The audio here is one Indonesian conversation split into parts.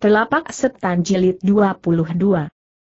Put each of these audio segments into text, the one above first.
Telapak Setan Jilid 22.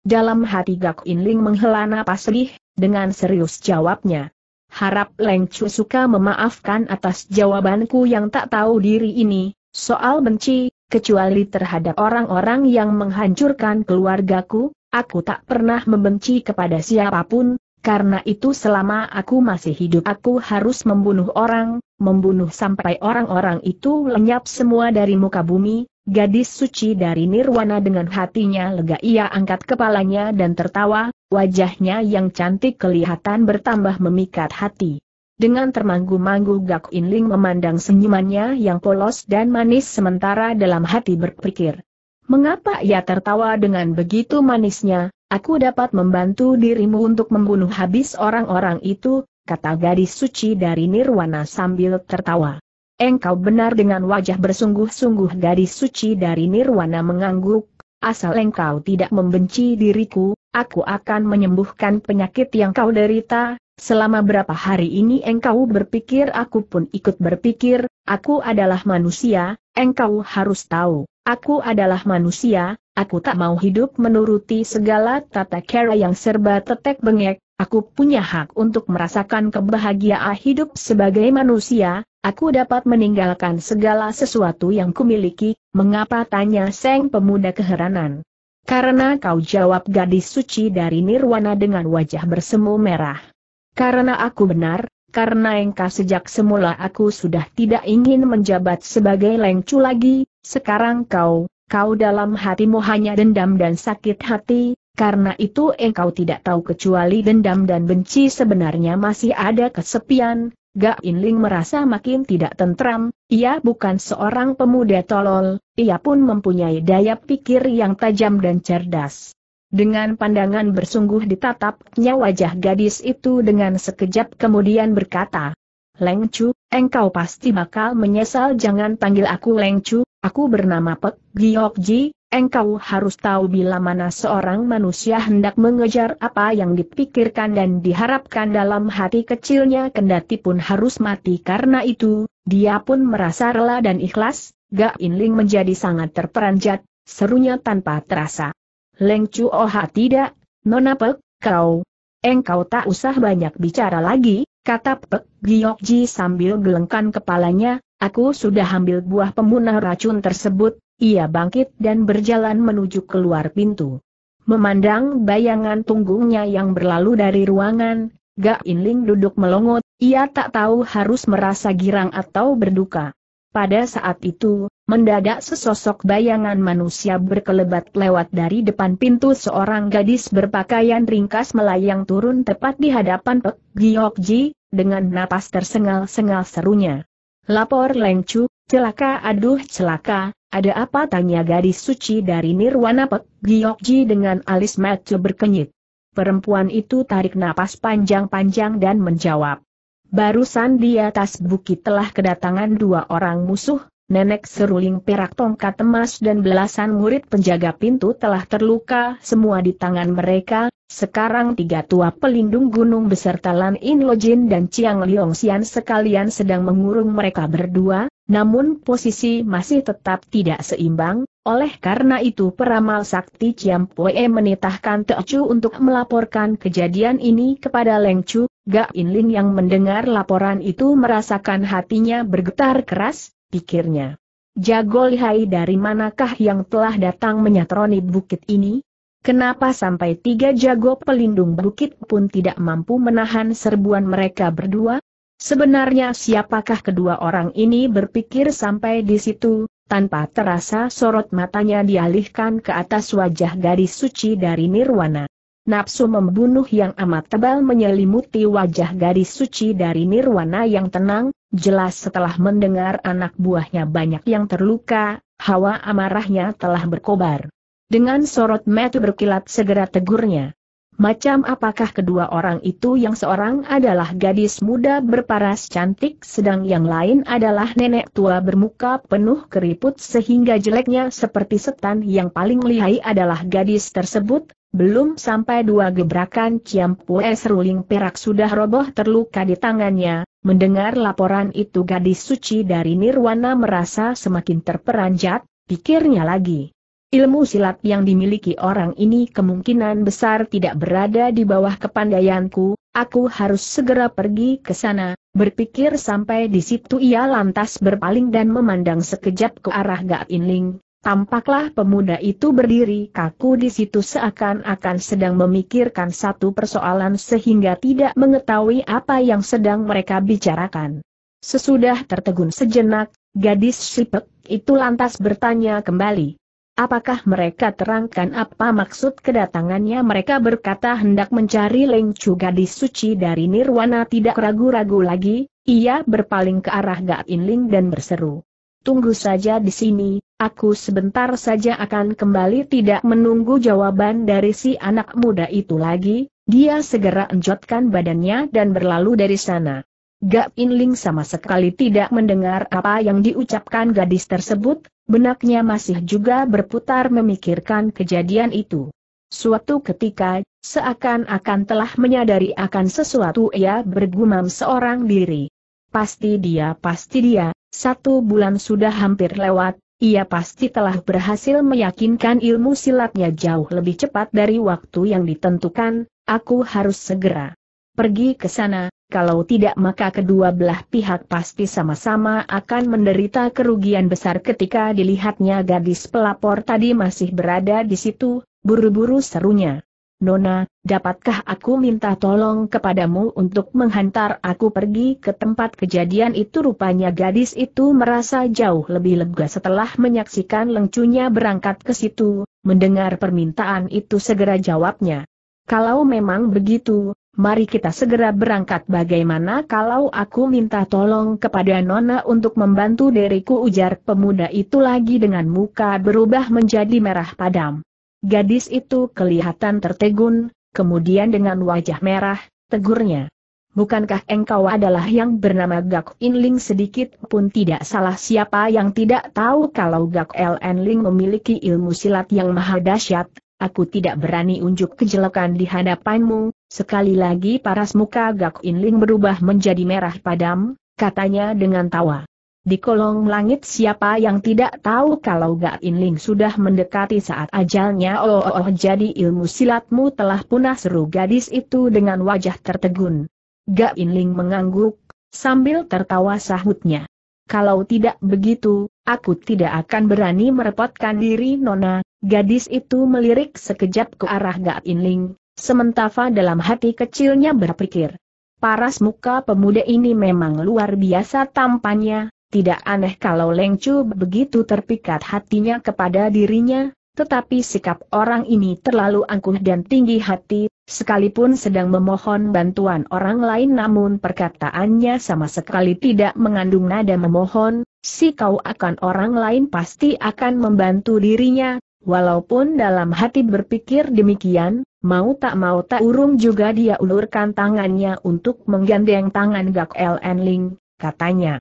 Dalam hati Gak Inling menghela napas sedih, dengan serius jawabnya. Harap Leng Chu suka memaafkan atas jawabanku yang tak tahu diri ini, soal benci, kecuali terhadap orang-orang yang menghancurkan keluargaku, aku tak pernah membenci kepada siapapun, karena itu selama aku masih hidup aku harus membunuh orang, membunuh sampai orang-orang itu lenyap semua dari muka bumi, Gadis suci dari Nirwana dengan hatinya lega ia angkat kepalanya dan tertawa, wajahnya yang cantik kelihatan bertambah memikat hati. Dengan termanggu-manggu Gak Inling memandang senyumannya yang polos dan manis sementara dalam hati berpikir. Mengapa ia tertawa dengan begitu manisnya, aku dapat membantu dirimu untuk membunuh habis orang-orang itu, kata gadis suci dari Nirwana sambil tertawa. Engkau benar dengan wajah bersungguh-sungguh gadis suci dari Nirwana mengangguk, asal engkau tidak membenci diriku, aku akan menyembuhkan penyakit yang kau derita, selama berapa hari ini engkau berpikir aku pun ikut berpikir, aku adalah manusia, engkau harus tahu, aku adalah manusia, aku tak mau hidup menuruti segala tata cara yang serba tetek bengek, Aku punya hak untuk merasakan kebahagiaan hidup sebagai manusia, aku dapat meninggalkan segala sesuatu yang kumiliki, mengapa tanya Seng pemuda keheranan. Karena kau jawab gadis suci dari Nirwana dengan wajah bersemu merah. Karena aku benar, karena engkau sejak semula aku sudah tidak ingin menjabat sebagai lengcu lagi, sekarang kau, kau dalam hatimu hanya dendam dan sakit hati, karena itu engkau eh, tidak tahu kecuali dendam dan benci sebenarnya masih ada kesepian, Gak Inling merasa makin tidak tentram, ia bukan seorang pemuda tolol, ia pun mempunyai daya pikir yang tajam dan cerdas. Dengan pandangan bersungguh ditatapnya wajah gadis itu dengan sekejap kemudian berkata, Leng Chu, engkau pasti bakal menyesal jangan panggil aku Leng Chu, aku bernama Pek Giok Ji, Engkau harus tahu bila mana seorang manusia hendak mengejar apa yang dipikirkan dan diharapkan dalam hati kecilnya kendati pun harus mati karena itu, dia pun merasa rela dan ikhlas, Gak Inling menjadi sangat terperanjat, serunya tanpa terasa. Leng Chuoha tidak, Nona Pek, kau. Engkau tak usah banyak bicara lagi, kata Pek Ji sambil gelengkan kepalanya, Aku sudah ambil buah pemunah racun tersebut, ia bangkit dan berjalan menuju keluar pintu. Memandang bayangan punggungnya yang berlalu dari ruangan, Gak Inling duduk melongot, ia tak tahu harus merasa girang atau berduka. Pada saat itu, mendadak sesosok bayangan manusia berkelebat lewat dari depan pintu seorang gadis berpakaian ringkas melayang turun tepat di hadapan Pek Giokji, dengan napas tersengal-sengal serunya. Lapor Lengcu, celaka aduh celaka, ada apa tanya gadis suci dari Nirwana Pek Giyokji dengan alis mata berkenyit. Perempuan itu tarik napas panjang-panjang dan menjawab. Barusan di atas bukit telah kedatangan dua orang musuh, nenek seruling perak tongkat emas dan belasan murid penjaga pintu telah terluka semua di tangan mereka, sekarang tiga tua pelindung gunung beserta Lan In Lojin dan Chiang Liong Xian sekalian sedang mengurung mereka berdua, namun posisi masih tetap tidak seimbang, oleh karena itu peramal sakti Chiang Pue menitahkan Te Chu untuk melaporkan kejadian ini kepada Leng Chu, Ga In Lin yang mendengar laporan itu merasakan hatinya bergetar keras, pikirnya. Jago lihai dari manakah yang telah datang menyatroni bukit ini? Kenapa sampai tiga jago pelindung bukit pun tidak mampu menahan serbuan mereka berdua? Sebenarnya siapakah kedua orang ini berpikir sampai di situ, tanpa terasa sorot matanya dialihkan ke atas wajah gadis suci dari Nirwana. Nafsu membunuh yang amat tebal menyelimuti wajah gadis suci dari Nirwana yang tenang, jelas setelah mendengar anak buahnya banyak yang terluka, hawa amarahnya telah berkobar. Dengan sorot mata berkilat segera tegurnya. Macam apakah kedua orang itu yang seorang adalah gadis muda berparas cantik sedang yang lain adalah nenek tua bermuka penuh keriput sehingga jeleknya seperti setan yang paling lihai adalah gadis tersebut, belum sampai dua gebrakan ciam es ruling perak sudah roboh terluka di tangannya, mendengar laporan itu gadis suci dari Nirwana merasa semakin terperanjat, pikirnya lagi. Ilmu silat yang dimiliki orang ini kemungkinan besar tidak berada di bawah kepandaianku, aku harus segera pergi ke sana, berpikir sampai di situ ia lantas berpaling dan memandang sekejap ke arah Gak Inling. Tampaklah pemuda itu berdiri kaku di situ seakan-akan sedang memikirkan satu persoalan sehingga tidak mengetahui apa yang sedang mereka bicarakan. Sesudah tertegun sejenak, gadis sipek itu lantas bertanya kembali. Apakah mereka terangkan apa maksud kedatangannya mereka berkata hendak mencari Leng Chu gadis suci dari Nirwana tidak ragu-ragu lagi, ia berpaling ke arah in Ling dan berseru. Tunggu saja di sini, aku sebentar saja akan kembali tidak menunggu jawaban dari si anak muda itu lagi, dia segera enjotkan badannya dan berlalu dari sana. Gap Inling sama sekali tidak mendengar apa yang diucapkan gadis tersebut, benaknya masih juga berputar memikirkan kejadian itu. Suatu ketika, seakan-akan telah menyadari akan sesuatu ia bergumam seorang diri. Pasti dia, pasti dia, satu bulan sudah hampir lewat, ia pasti telah berhasil meyakinkan ilmu silatnya jauh lebih cepat dari waktu yang ditentukan, aku harus segera pergi ke sana, kalau tidak maka kedua belah pihak pasti sama-sama akan menderita kerugian besar ketika dilihatnya gadis pelapor tadi masih berada di situ, buru-buru serunya. Nona, dapatkah aku minta tolong kepadamu untuk menghantar aku pergi ke tempat kejadian itu? Rupanya gadis itu merasa jauh lebih lega setelah menyaksikan lengcunya berangkat ke situ, mendengar permintaan itu segera jawabnya. Kalau memang begitu, mari kita segera berangkat bagaimana kalau aku minta tolong kepada Nona untuk membantu diriku ujar pemuda itu lagi dengan muka berubah menjadi merah padam. Gadis itu kelihatan tertegun, kemudian dengan wajah merah, tegurnya. Bukankah engkau adalah yang bernama Gak Inling sedikit pun tidak salah siapa yang tidak tahu kalau Gak Ling memiliki ilmu silat yang maha dahsyat, aku tidak berani unjuk kejelekan di hadapanmu, Sekali lagi paras muka Gak Inling berubah menjadi merah padam, katanya dengan tawa. Di kolong langit siapa yang tidak tahu kalau Gak Inling sudah mendekati saat ajalnya oh, oh, oh jadi ilmu silatmu telah punah seru gadis itu dengan wajah tertegun. Gak Inling mengangguk, sambil tertawa sahutnya. Kalau tidak begitu, aku tidak akan berani merepotkan diri Nona, gadis itu melirik sekejap ke arah Gak Inling, Sementara dalam hati kecilnya berpikir. Paras muka pemuda ini memang luar biasa tampannya, tidak aneh kalau Leng begitu terpikat hatinya kepada dirinya, tetapi sikap orang ini terlalu angkuh dan tinggi hati, sekalipun sedang memohon bantuan orang lain namun perkataannya sama sekali tidak mengandung nada memohon, si kau akan orang lain pasti akan membantu dirinya, Walaupun dalam hati berpikir demikian, mau tak mau tak urung juga dia ulurkan tangannya untuk menggandeng tangan Gak LN Ling, katanya.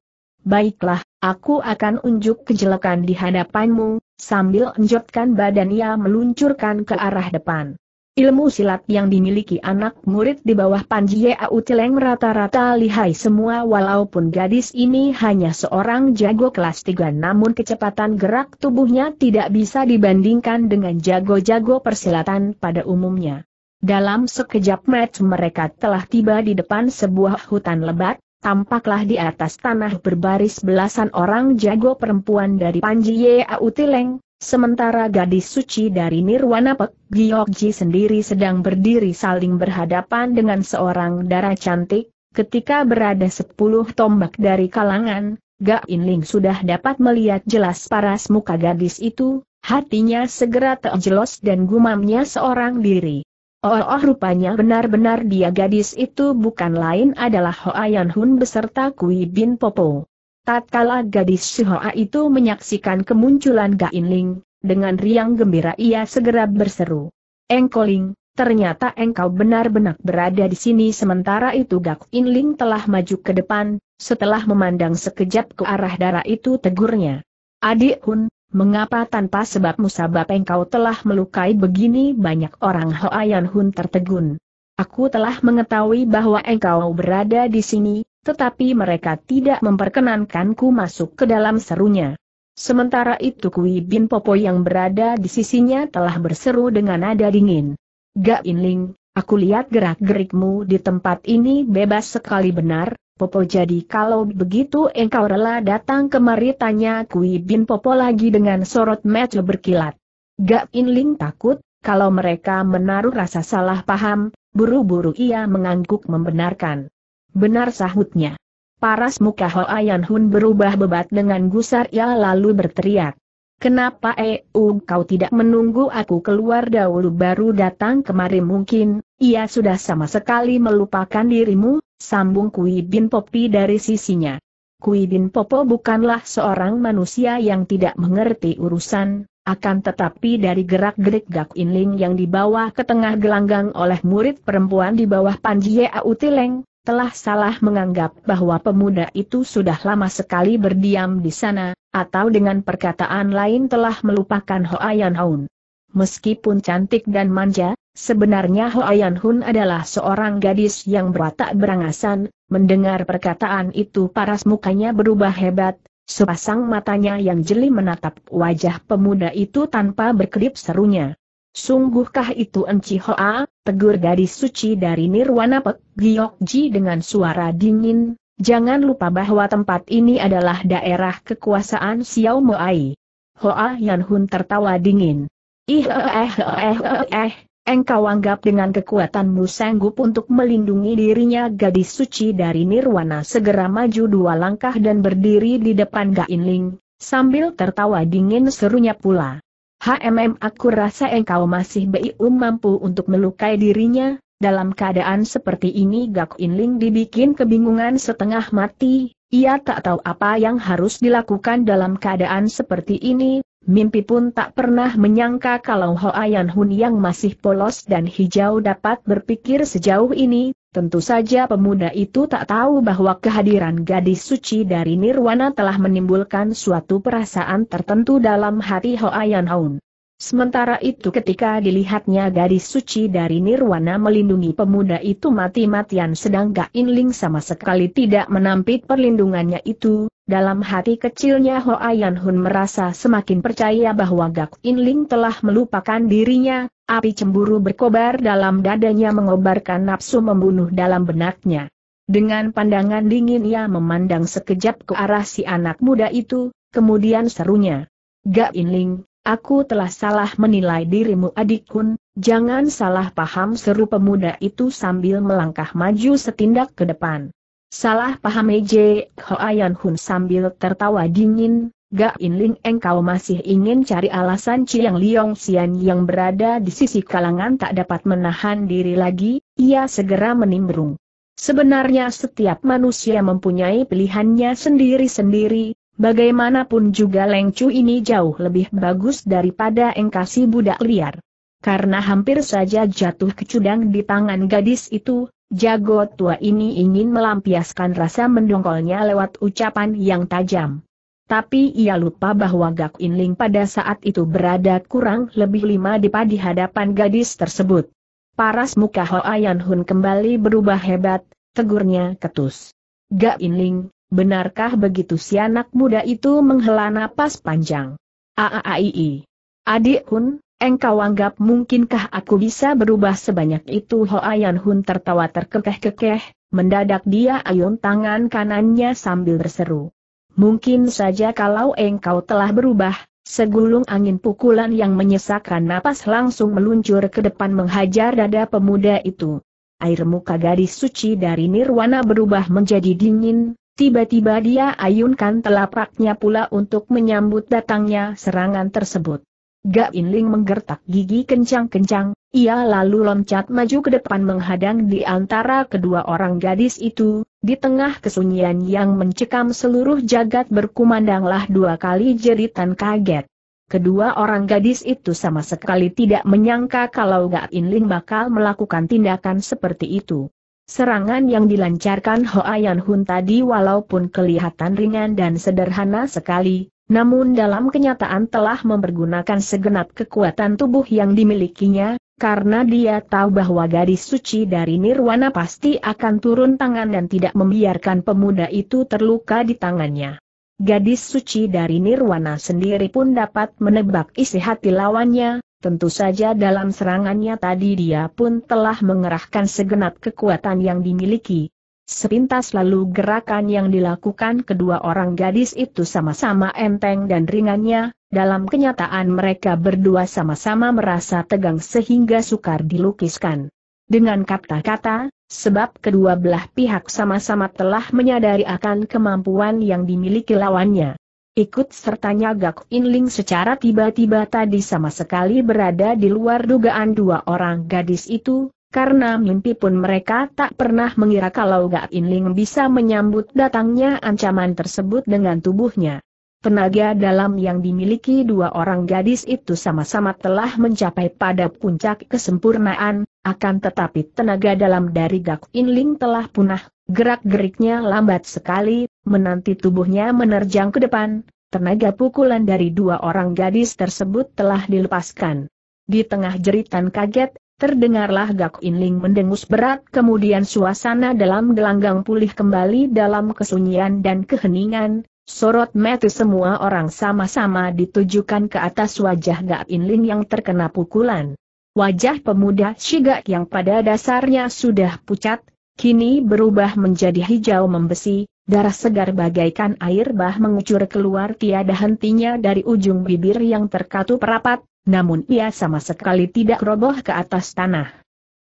Baiklah, aku akan unjuk kejelekan di hadapanmu, sambil enjotkan badan ia meluncurkan ke arah depan. Ilmu silat yang dimiliki anak murid di bawah Panji Yau Cileng rata-rata lihai semua walaupun gadis ini hanya seorang jago kelas 3 namun kecepatan gerak tubuhnya tidak bisa dibandingkan dengan jago-jago persilatan pada umumnya. Dalam sekejap match mereka telah tiba di depan sebuah hutan lebat, tampaklah di atas tanah berbaris belasan orang jago perempuan dari Panji Yau Cileng Sementara gadis suci dari Nirwana Pek Giokji sendiri sedang berdiri saling berhadapan dengan seorang darah cantik, ketika berada sepuluh tombak dari kalangan, Ga Inling sudah dapat melihat jelas paras muka gadis itu, hatinya segera terjelos dan gumamnya seorang diri. Oh, oh rupanya benar-benar dia gadis itu bukan lain adalah Yan Hun beserta Kui Bin Popo. Tatkala gadis Shihoa itu menyaksikan kemunculan Gainling, dengan riang gembira ia segera berseru. Engkoling, ternyata engkau benar-benar berada di sini sementara itu Gak Inling telah maju ke depan, setelah memandang sekejap ke arah darah itu tegurnya. Adik Hun, mengapa tanpa sebab musabab engkau telah melukai begini banyak orang Yan Hun tertegun? Aku telah mengetahui bahwa engkau berada di sini, tetapi mereka tidak memperkenankanku masuk ke dalam serunya. Sementara itu Kui Bin Popo yang berada di sisinya telah berseru dengan nada dingin. Gak Inling, aku lihat gerak-gerikmu di tempat ini bebas sekali benar, Popo jadi kalau begitu engkau rela datang kemari tanya Kui Bin Popo lagi dengan sorot mata berkilat. Gak Inling takut, kalau mereka menaruh rasa salah paham, Buru-buru ia mengangguk membenarkan. Benar sahutnya. Paras muka Hoayan Hun berubah bebat dengan gusar ia lalu berteriak. Kenapa eh, ung? kau tidak menunggu aku keluar dahulu baru datang kemari mungkin, ia sudah sama sekali melupakan dirimu, sambung Kui Bin Popi dari sisinya. Kui Bin Popo bukanlah seorang manusia yang tidak mengerti urusan, akan tetapi dari gerak-gerik Gak Inling yang dibawa ke tengah gelanggang oleh murid perempuan di bawah Panji Autileng, telah salah menganggap bahwa pemuda itu sudah lama sekali berdiam di sana, atau dengan perkataan lain telah melupakan yan Hun. Meskipun cantik dan manja, sebenarnya yan Hun adalah seorang gadis yang berwatak berangasan, mendengar perkataan itu paras mukanya berubah hebat, Sepasang matanya yang jeli menatap wajah pemuda itu tanpa berkedip serunya. Sungguhkah itu Enci Hoa, tegur gadis suci dari Nirwana Pek Giokji dengan suara dingin, jangan lupa bahwa tempat ini adalah daerah kekuasaan Xiao Moai. Hoa Yanhun tertawa dingin. Ih eh eh eh eh eh, engkau anggap dengan kekuatanmu sanggup untuk melindungi dirinya gadis suci dari nirwana segera maju dua langkah dan berdiri di depan Gainling, sambil tertawa dingin serunya pula. HMM aku rasa engkau masih bium mampu untuk melukai dirinya, dalam keadaan seperti ini Gak Inling dibikin kebingungan setengah mati, ia tak tahu apa yang harus dilakukan dalam keadaan seperti ini, mimpi pun tak pernah menyangka kalau Hoayan Hun yang masih polos dan hijau dapat berpikir sejauh ini, tentu saja pemuda itu tak tahu bahwa kehadiran gadis suci dari Nirwana telah menimbulkan suatu perasaan tertentu dalam hati Hoayan Hun. Sementara itu ketika dilihatnya gadis suci dari Nirwana melindungi pemuda itu mati-matian sedang In Ling sama sekali tidak menampik perlindungannya itu, dalam hati kecilnya Hoa Yan Hun merasa semakin percaya bahwa Gak Ling telah melupakan dirinya, api cemburu berkobar dalam dadanya mengobarkan nafsu membunuh dalam benaknya. Dengan pandangan dingin ia memandang sekejap ke arah si anak muda itu, kemudian serunya. Gak Inling, Aku telah salah menilai dirimu adik Hun, jangan salah paham seru pemuda itu sambil melangkah maju setindak ke depan. Salah paham Eje, Hoayan Hun sambil tertawa dingin, Gak Inling engkau masih ingin cari alasan Ciang Liong Sian yang berada di sisi kalangan tak dapat menahan diri lagi, ia segera menimbrung. Sebenarnya setiap manusia mempunyai pilihannya sendiri-sendiri, Bagaimanapun juga Lengcu ini jauh lebih bagus daripada engkasi budak liar. Karena hampir saja jatuh kecudang di tangan gadis itu, jago tua ini ingin melampiaskan rasa mendongkolnya lewat ucapan yang tajam. Tapi ia lupa bahwa Gak Inling pada saat itu berada kurang lebih lima depa di hadapan gadis tersebut. Paras muka Hoa Yan Hun kembali berubah hebat, tegurnya ketus. Gak Inling, Benarkah begitu si anak muda itu menghela napas panjang? Aaii, Adik Hun, engkau anggap mungkinkah aku bisa berubah sebanyak itu Hoayan Hun tertawa terkekeh-kekeh, mendadak dia ayun tangan kanannya sambil berseru. Mungkin saja kalau engkau telah berubah, segulung angin pukulan yang menyesakkan napas langsung meluncur ke depan menghajar dada pemuda itu. Air muka gadis suci dari Nirwana berubah menjadi dingin, Tiba-tiba dia ayunkan telapaknya pula untuk menyambut datangnya serangan tersebut. Gak Inling menggertak gigi kencang-kencang, ia lalu loncat maju ke depan menghadang di antara kedua orang gadis itu, di tengah kesunyian yang mencekam seluruh jagat berkumandanglah dua kali jeritan kaget. Kedua orang gadis itu sama sekali tidak menyangka kalau Gak Inling bakal melakukan tindakan seperti itu. Serangan yang dilancarkan Hoayan Hun tadi walaupun kelihatan ringan dan sederhana sekali, namun dalam kenyataan telah mempergunakan segenap kekuatan tubuh yang dimilikinya, karena dia tahu bahwa gadis suci dari Nirwana pasti akan turun tangan dan tidak membiarkan pemuda itu terluka di tangannya. Gadis suci dari Nirwana sendiri pun dapat menebak isi hati lawannya, Tentu saja dalam serangannya tadi dia pun telah mengerahkan segenap kekuatan yang dimiliki. Sepintas lalu gerakan yang dilakukan kedua orang gadis itu sama-sama enteng dan ringannya, dalam kenyataan mereka berdua sama-sama merasa tegang sehingga sukar dilukiskan. Dengan kata-kata, sebab kedua belah pihak sama-sama telah menyadari akan kemampuan yang dimiliki lawannya. Ikut sertanya Gak Inling secara tiba-tiba tadi sama sekali berada di luar dugaan dua orang gadis itu, karena mimpi pun mereka tak pernah mengira kalau Gak Inling bisa menyambut datangnya ancaman tersebut dengan tubuhnya. Tenaga dalam yang dimiliki dua orang gadis itu sama-sama telah mencapai pada puncak kesempurnaan, akan tetapi tenaga dalam dari Gak Inling telah punah Gerak-geriknya lambat sekali, menanti tubuhnya menerjang ke depan, tenaga pukulan dari dua orang gadis tersebut telah dilepaskan. Di tengah jeritan kaget, terdengarlah Gak Inling mendengus berat kemudian suasana dalam gelanggang pulih kembali dalam kesunyian dan keheningan, sorot mata semua orang sama-sama ditujukan ke atas wajah Gak Inling yang terkena pukulan. Wajah pemuda Shigak yang pada dasarnya sudah pucat, kini berubah menjadi hijau membesi, darah segar bagaikan air bah mengucur keluar tiada hentinya dari ujung bibir yang terkatup rapat, namun ia sama sekali tidak roboh ke atas tanah.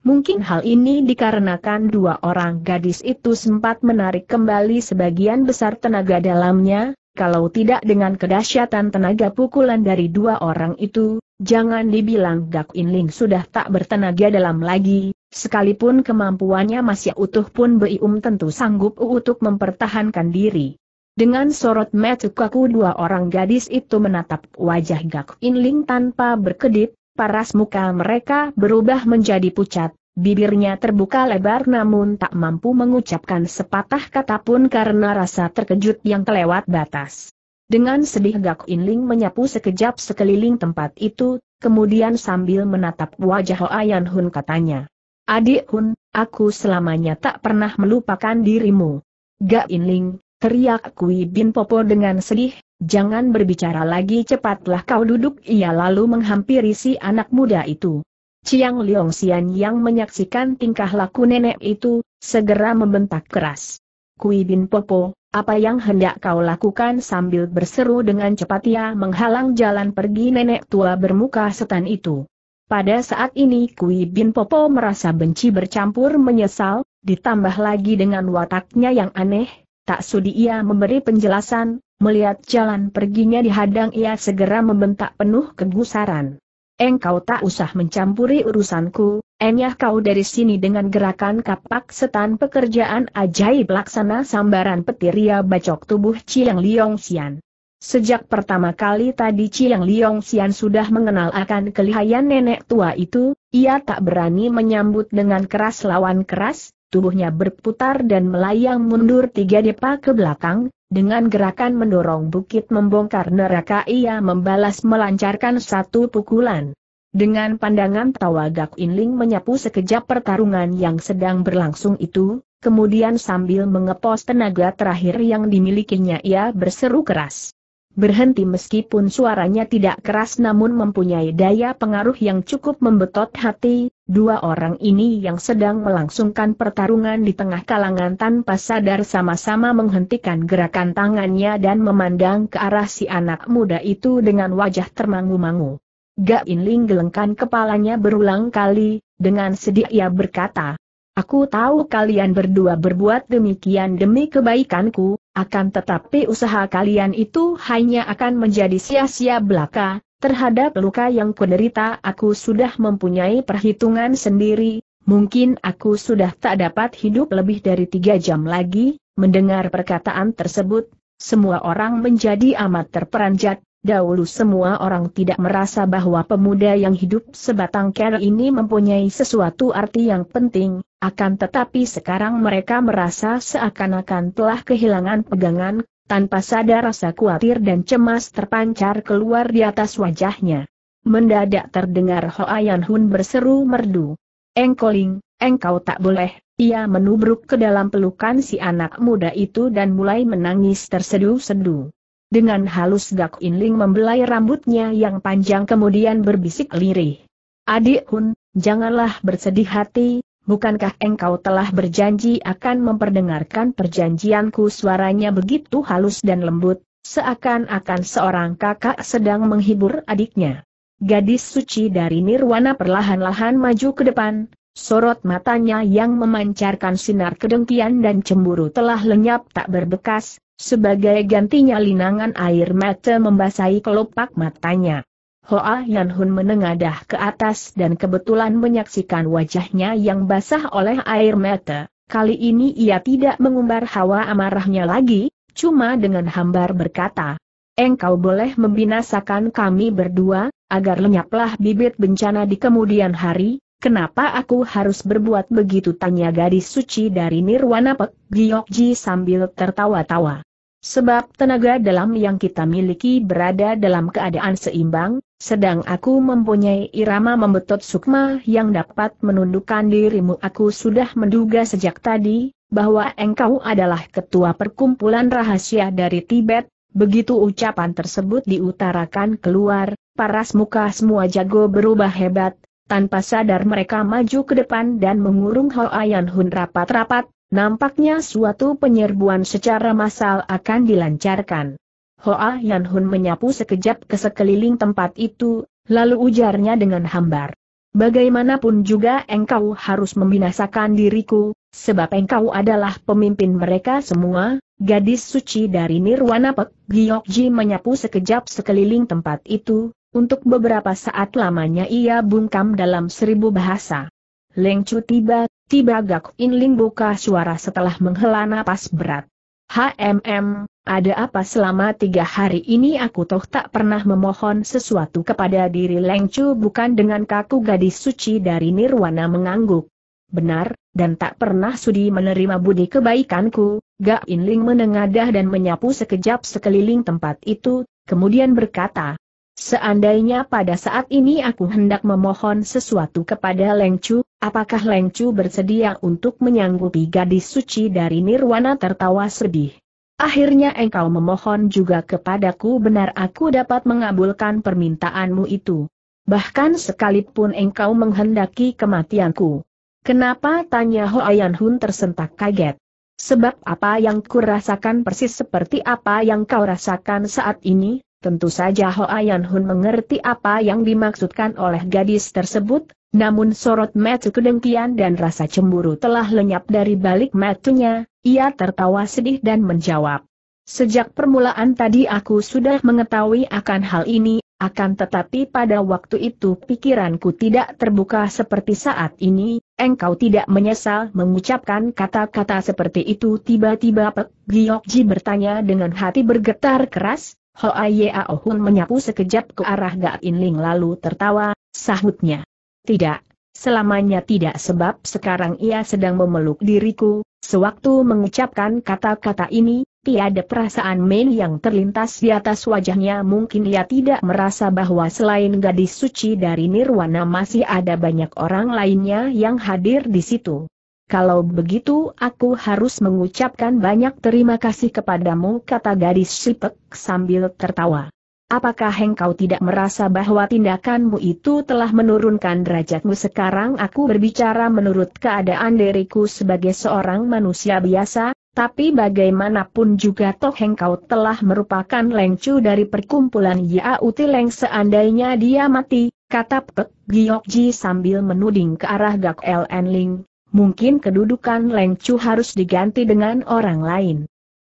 Mungkin hal ini dikarenakan dua orang gadis itu sempat menarik kembali sebagian besar tenaga dalamnya, kalau tidak dengan kedahsyatan tenaga pukulan dari dua orang itu, jangan dibilang Gak Inling sudah tak bertenaga dalam lagi, Sekalipun kemampuannya masih utuh pun Bium tentu sanggup untuk mempertahankan diri. Dengan sorot mata kaku dua orang gadis itu menatap wajah Gak Inling tanpa berkedip, paras muka mereka berubah menjadi pucat, bibirnya terbuka lebar namun tak mampu mengucapkan sepatah kata pun karena rasa terkejut yang kelewat batas. Dengan sedih Gak Inling menyapu sekejap sekeliling tempat itu, kemudian sambil menatap wajah Hoayan Hun katanya. Adik Hun, aku selamanya tak pernah melupakan dirimu. Gak Inling, teriak Kui Bin Popo dengan sedih, jangan berbicara lagi cepatlah kau duduk ia lalu menghampiri si anak muda itu. Chiang Leong Xian yang menyaksikan tingkah laku nenek itu, segera membentak keras. Kui Bin Popo, apa yang hendak kau lakukan sambil berseru dengan cepat ia menghalang jalan pergi nenek tua bermuka setan itu. Pada saat ini Kui Bin Popo merasa benci bercampur menyesal, ditambah lagi dengan wataknya yang aneh, tak sudi ia memberi penjelasan, melihat jalan perginya dihadang ia segera membentak penuh kegusaran. Engkau tak usah mencampuri urusanku, enyah kau dari sini dengan gerakan kapak setan pekerjaan ajaib laksana sambaran petir ia bacok tubuh Ciang Liong Xian. Sejak pertama kali tadi Chiang Liong Xian sudah mengenal akan kelihayan nenek tua itu, ia tak berani menyambut dengan keras lawan keras, tubuhnya berputar dan melayang mundur tiga depa ke belakang, dengan gerakan mendorong bukit membongkar neraka ia membalas melancarkan satu pukulan. Dengan pandangan tawa Gak Inling menyapu sekejap pertarungan yang sedang berlangsung itu, kemudian sambil mengepos tenaga terakhir yang dimilikinya ia berseru keras berhenti meskipun suaranya tidak keras namun mempunyai daya pengaruh yang cukup membetot hati, dua orang ini yang sedang melangsungkan pertarungan di tengah kalangan tanpa sadar sama-sama menghentikan gerakan tangannya dan memandang ke arah si anak muda itu dengan wajah termangu-mangu. Gak Inling gelengkan kepalanya berulang kali, dengan sedih ia berkata, Aku tahu kalian berdua berbuat demikian demi kebaikanku, akan tetapi usaha kalian itu hanya akan menjadi sia-sia belaka, terhadap luka yang kuderita aku sudah mempunyai perhitungan sendiri, mungkin aku sudah tak dapat hidup lebih dari tiga jam lagi, mendengar perkataan tersebut, semua orang menjadi amat terperanjat, Dahulu semua orang tidak merasa bahwa pemuda yang hidup sebatang kara ini mempunyai sesuatu arti yang penting, akan tetapi sekarang mereka merasa seakan-akan telah kehilangan pegangan, tanpa sadar rasa khawatir dan cemas terpancar keluar di atas wajahnya. Mendadak terdengar Yan Hun berseru merdu. Engkoling, engkau tak boleh, ia menubruk ke dalam pelukan si anak muda itu dan mulai menangis terseduh-seduh. Dengan halus Gak Inling membelai rambutnya yang panjang kemudian berbisik lirih. Adik Hun, janganlah bersedih hati, bukankah engkau telah berjanji akan memperdengarkan perjanjianku suaranya begitu halus dan lembut, seakan-akan seorang kakak sedang menghibur adiknya. Gadis suci dari Nirwana perlahan-lahan maju ke depan, sorot matanya yang memancarkan sinar kedengkian dan cemburu telah lenyap tak berbekas, sebagai gantinya linangan air mata membasahi kelopak matanya. Hoa Yan Hun menengadah ke atas dan kebetulan menyaksikan wajahnya yang basah oleh air mata. Kali ini ia tidak mengumbar hawa amarahnya lagi, cuma dengan hambar berkata, Engkau boleh membinasakan kami berdua, agar lenyaplah bibit bencana di kemudian hari, kenapa aku harus berbuat begitu tanya gadis suci dari Nirwana Pek Giyokji sambil tertawa-tawa. Sebab tenaga dalam yang kita miliki berada dalam keadaan seimbang, sedang aku mempunyai irama membetot sukma yang dapat menundukkan dirimu. Aku sudah menduga sejak tadi, bahwa engkau adalah ketua perkumpulan rahasia dari Tibet, Begitu ucapan tersebut diutarakan keluar, paras muka semua jago berubah hebat, tanpa sadar mereka maju ke depan dan mengurung Yan Hun rapat-rapat, Nampaknya suatu penyerbuan secara massal akan dilancarkan. Hoa Yan Hun menyapu sekejap ke sekeliling tempat itu, lalu ujarnya dengan hambar. Bagaimanapun juga engkau harus membinasakan diriku, sebab engkau adalah pemimpin mereka semua, gadis suci dari Nirwana Pek. Giokji menyapu sekejap sekeliling tempat itu, untuk beberapa saat lamanya ia bungkam dalam seribu bahasa. Leng Chu tiba Tiba Gak In Ling buka suara setelah menghela napas berat. HMM, ada apa selama tiga hari ini aku toh tak pernah memohon sesuatu kepada diri Leng Chu bukan dengan kaku gadis suci dari Nirwana mengangguk. Benar, dan tak pernah sudi menerima budi kebaikanku, Gak In Ling menengadah dan menyapu sekejap sekeliling tempat itu, kemudian berkata, Seandainya pada saat ini aku hendak memohon sesuatu kepada Leng Chu, apakah Leng Chu bersedia untuk menyanggupi gadis suci dari Nirwana tertawa sedih? Akhirnya engkau memohon juga kepadaku benar aku dapat mengabulkan permintaanmu itu. Bahkan sekalipun engkau menghendaki kematianku. Kenapa tanya Hoayan Hun tersentak kaget? Sebab apa yang kurasakan persis seperti apa yang kau rasakan saat ini? Tentu saja Ho Yan Hun mengerti apa yang dimaksudkan oleh gadis tersebut, namun sorot mata kedengkian dan rasa cemburu telah lenyap dari balik matanya, ia tertawa sedih dan menjawab. Sejak permulaan tadi aku sudah mengetahui akan hal ini, akan tetapi pada waktu itu pikiranku tidak terbuka seperti saat ini, engkau tidak menyesal mengucapkan kata-kata seperti itu tiba-tiba Pek Giyokji bertanya dengan hati bergetar keras, Hoa Yao Hun menyapu sekejap ke arah Gak In Ling lalu tertawa, sahutnya. Tidak, selamanya tidak sebab sekarang ia sedang memeluk diriku, sewaktu mengucapkan kata-kata ini, tiada perasaan main yang terlintas di atas wajahnya mungkin ia tidak merasa bahwa selain gadis suci dari Nirwana masih ada banyak orang lainnya yang hadir di situ. Kalau begitu aku harus mengucapkan banyak terima kasih kepadamu kata gadis Sipek sambil tertawa. Apakah engkau tidak merasa bahwa tindakanmu itu telah menurunkan derajatmu sekarang aku berbicara menurut keadaan diriku sebagai seorang manusia biasa, tapi bagaimanapun juga toh engkau telah merupakan lengcu dari perkumpulan Yauti Leng seandainya dia mati, kata Pek Giokji sambil menuding ke arah Gak Ln Ling, mungkin kedudukan Leng Chu harus diganti dengan orang lain.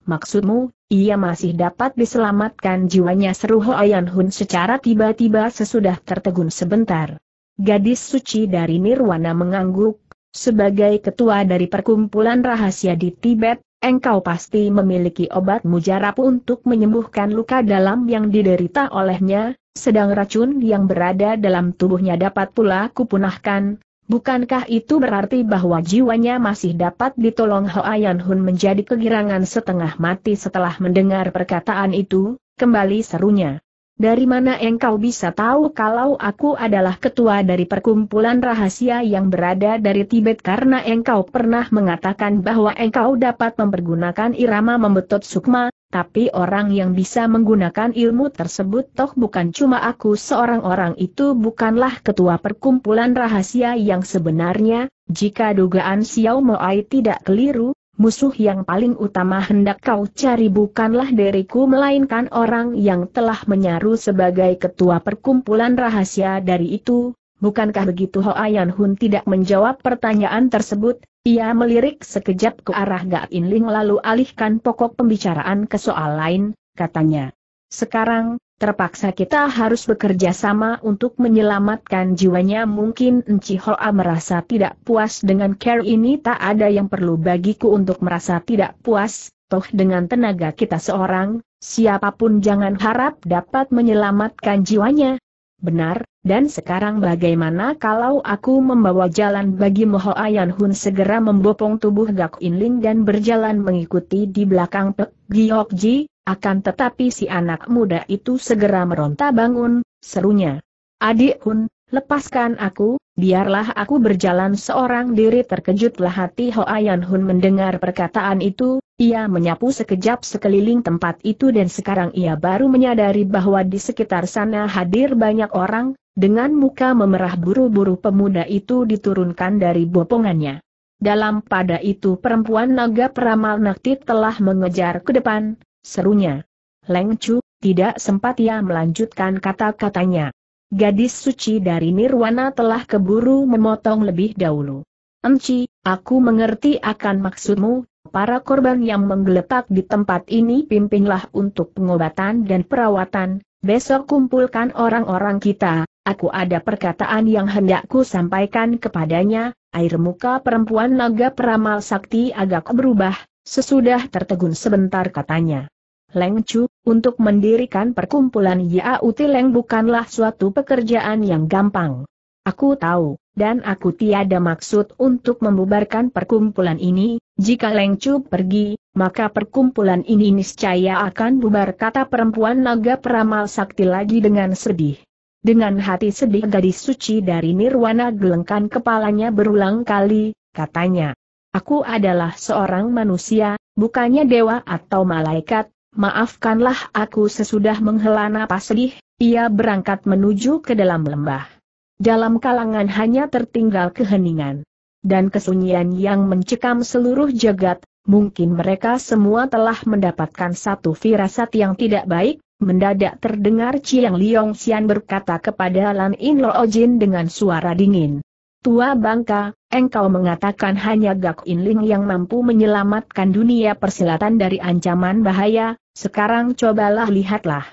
Maksudmu, ia masih dapat diselamatkan jiwanya seru Hoayan Hun secara tiba-tiba sesudah tertegun sebentar. Gadis suci dari Nirwana mengangguk, sebagai ketua dari perkumpulan rahasia di Tibet, engkau pasti memiliki obat mujarab untuk menyembuhkan luka dalam yang diderita olehnya, sedang racun yang berada dalam tubuhnya dapat pula kupunahkan, Bukankah itu berarti bahwa jiwanya masih dapat ditolong Hoayan Hun menjadi kegirangan setengah mati setelah mendengar perkataan itu, kembali serunya. Dari mana engkau bisa tahu kalau aku adalah ketua dari perkumpulan rahasia yang berada dari Tibet karena engkau pernah mengatakan bahwa engkau dapat mempergunakan irama membetot sukma, tapi orang yang bisa menggunakan ilmu tersebut toh bukan cuma aku seorang orang itu bukanlah ketua perkumpulan rahasia yang sebenarnya, jika dugaan Xiao Moai tidak keliru, musuh yang paling utama hendak kau cari bukanlah diriku melainkan orang yang telah menyaru sebagai ketua perkumpulan rahasia dari itu, bukankah begitu Ho Ayan Hun tidak menjawab pertanyaan tersebut, ia melirik sekejap ke arah Ga Inling lalu alihkan pokok pembicaraan ke soal lain, katanya. Sekarang, terpaksa kita harus bekerja sama untuk menyelamatkan jiwanya mungkin Enci Hoa merasa tidak puas dengan care ini tak ada yang perlu bagiku untuk merasa tidak puas, toh dengan tenaga kita seorang, siapapun jangan harap dapat menyelamatkan jiwanya. Benar, dan sekarang bagaimana kalau aku membawa jalan bagi Moho Ayan Hun segera membopong tubuh Gak Inling dan berjalan mengikuti di belakang Pek Giok Ji, akan tetapi si anak muda itu segera meronta bangun, serunya. Adik Hun, lepaskan aku, biarlah aku berjalan seorang diri terkejutlah hati Ho Ayan Hun mendengar perkataan itu, ia menyapu sekejap sekeliling tempat itu dan sekarang ia baru menyadari bahwa di sekitar sana hadir banyak orang, dengan muka memerah buru-buru pemuda itu diturunkan dari bopongannya. Dalam pada itu perempuan naga peramal nakti telah mengejar ke depan, serunya. Leng Chu, tidak sempat ia melanjutkan kata-katanya. Gadis suci dari Nirwana telah keburu memotong lebih dahulu. Enci, aku mengerti akan maksudmu, para korban yang menggeletak di tempat ini pimpinlah untuk pengobatan dan perawatan, besok kumpulkan orang-orang kita, Aku ada perkataan yang hendakku sampaikan kepadanya, air muka perempuan naga peramal sakti agak berubah, sesudah tertegun sebentar katanya. Leng Chu, untuk mendirikan perkumpulan Yauti Leng bukanlah suatu pekerjaan yang gampang. Aku tahu, dan aku tiada maksud untuk membubarkan perkumpulan ini, jika Leng Chu pergi, maka perkumpulan ini niscaya akan bubar kata perempuan naga peramal sakti lagi dengan sedih. Dengan hati sedih gadis suci dari Nirwana gelengkan kepalanya berulang kali, katanya. Aku adalah seorang manusia, bukannya dewa atau malaikat, maafkanlah aku sesudah menghela napas sedih, ia berangkat menuju ke dalam lembah. Dalam kalangan hanya tertinggal keheningan dan kesunyian yang mencekam seluruh jagat, mungkin mereka semua telah mendapatkan satu firasat yang tidak baik, Mendadak terdengar Chiang Liong Xian berkata kepada Lan In Lo Jin dengan suara dingin. Tua bangka, engkau mengatakan hanya Gak In Ling yang mampu menyelamatkan dunia persilatan dari ancaman bahaya, sekarang cobalah lihatlah.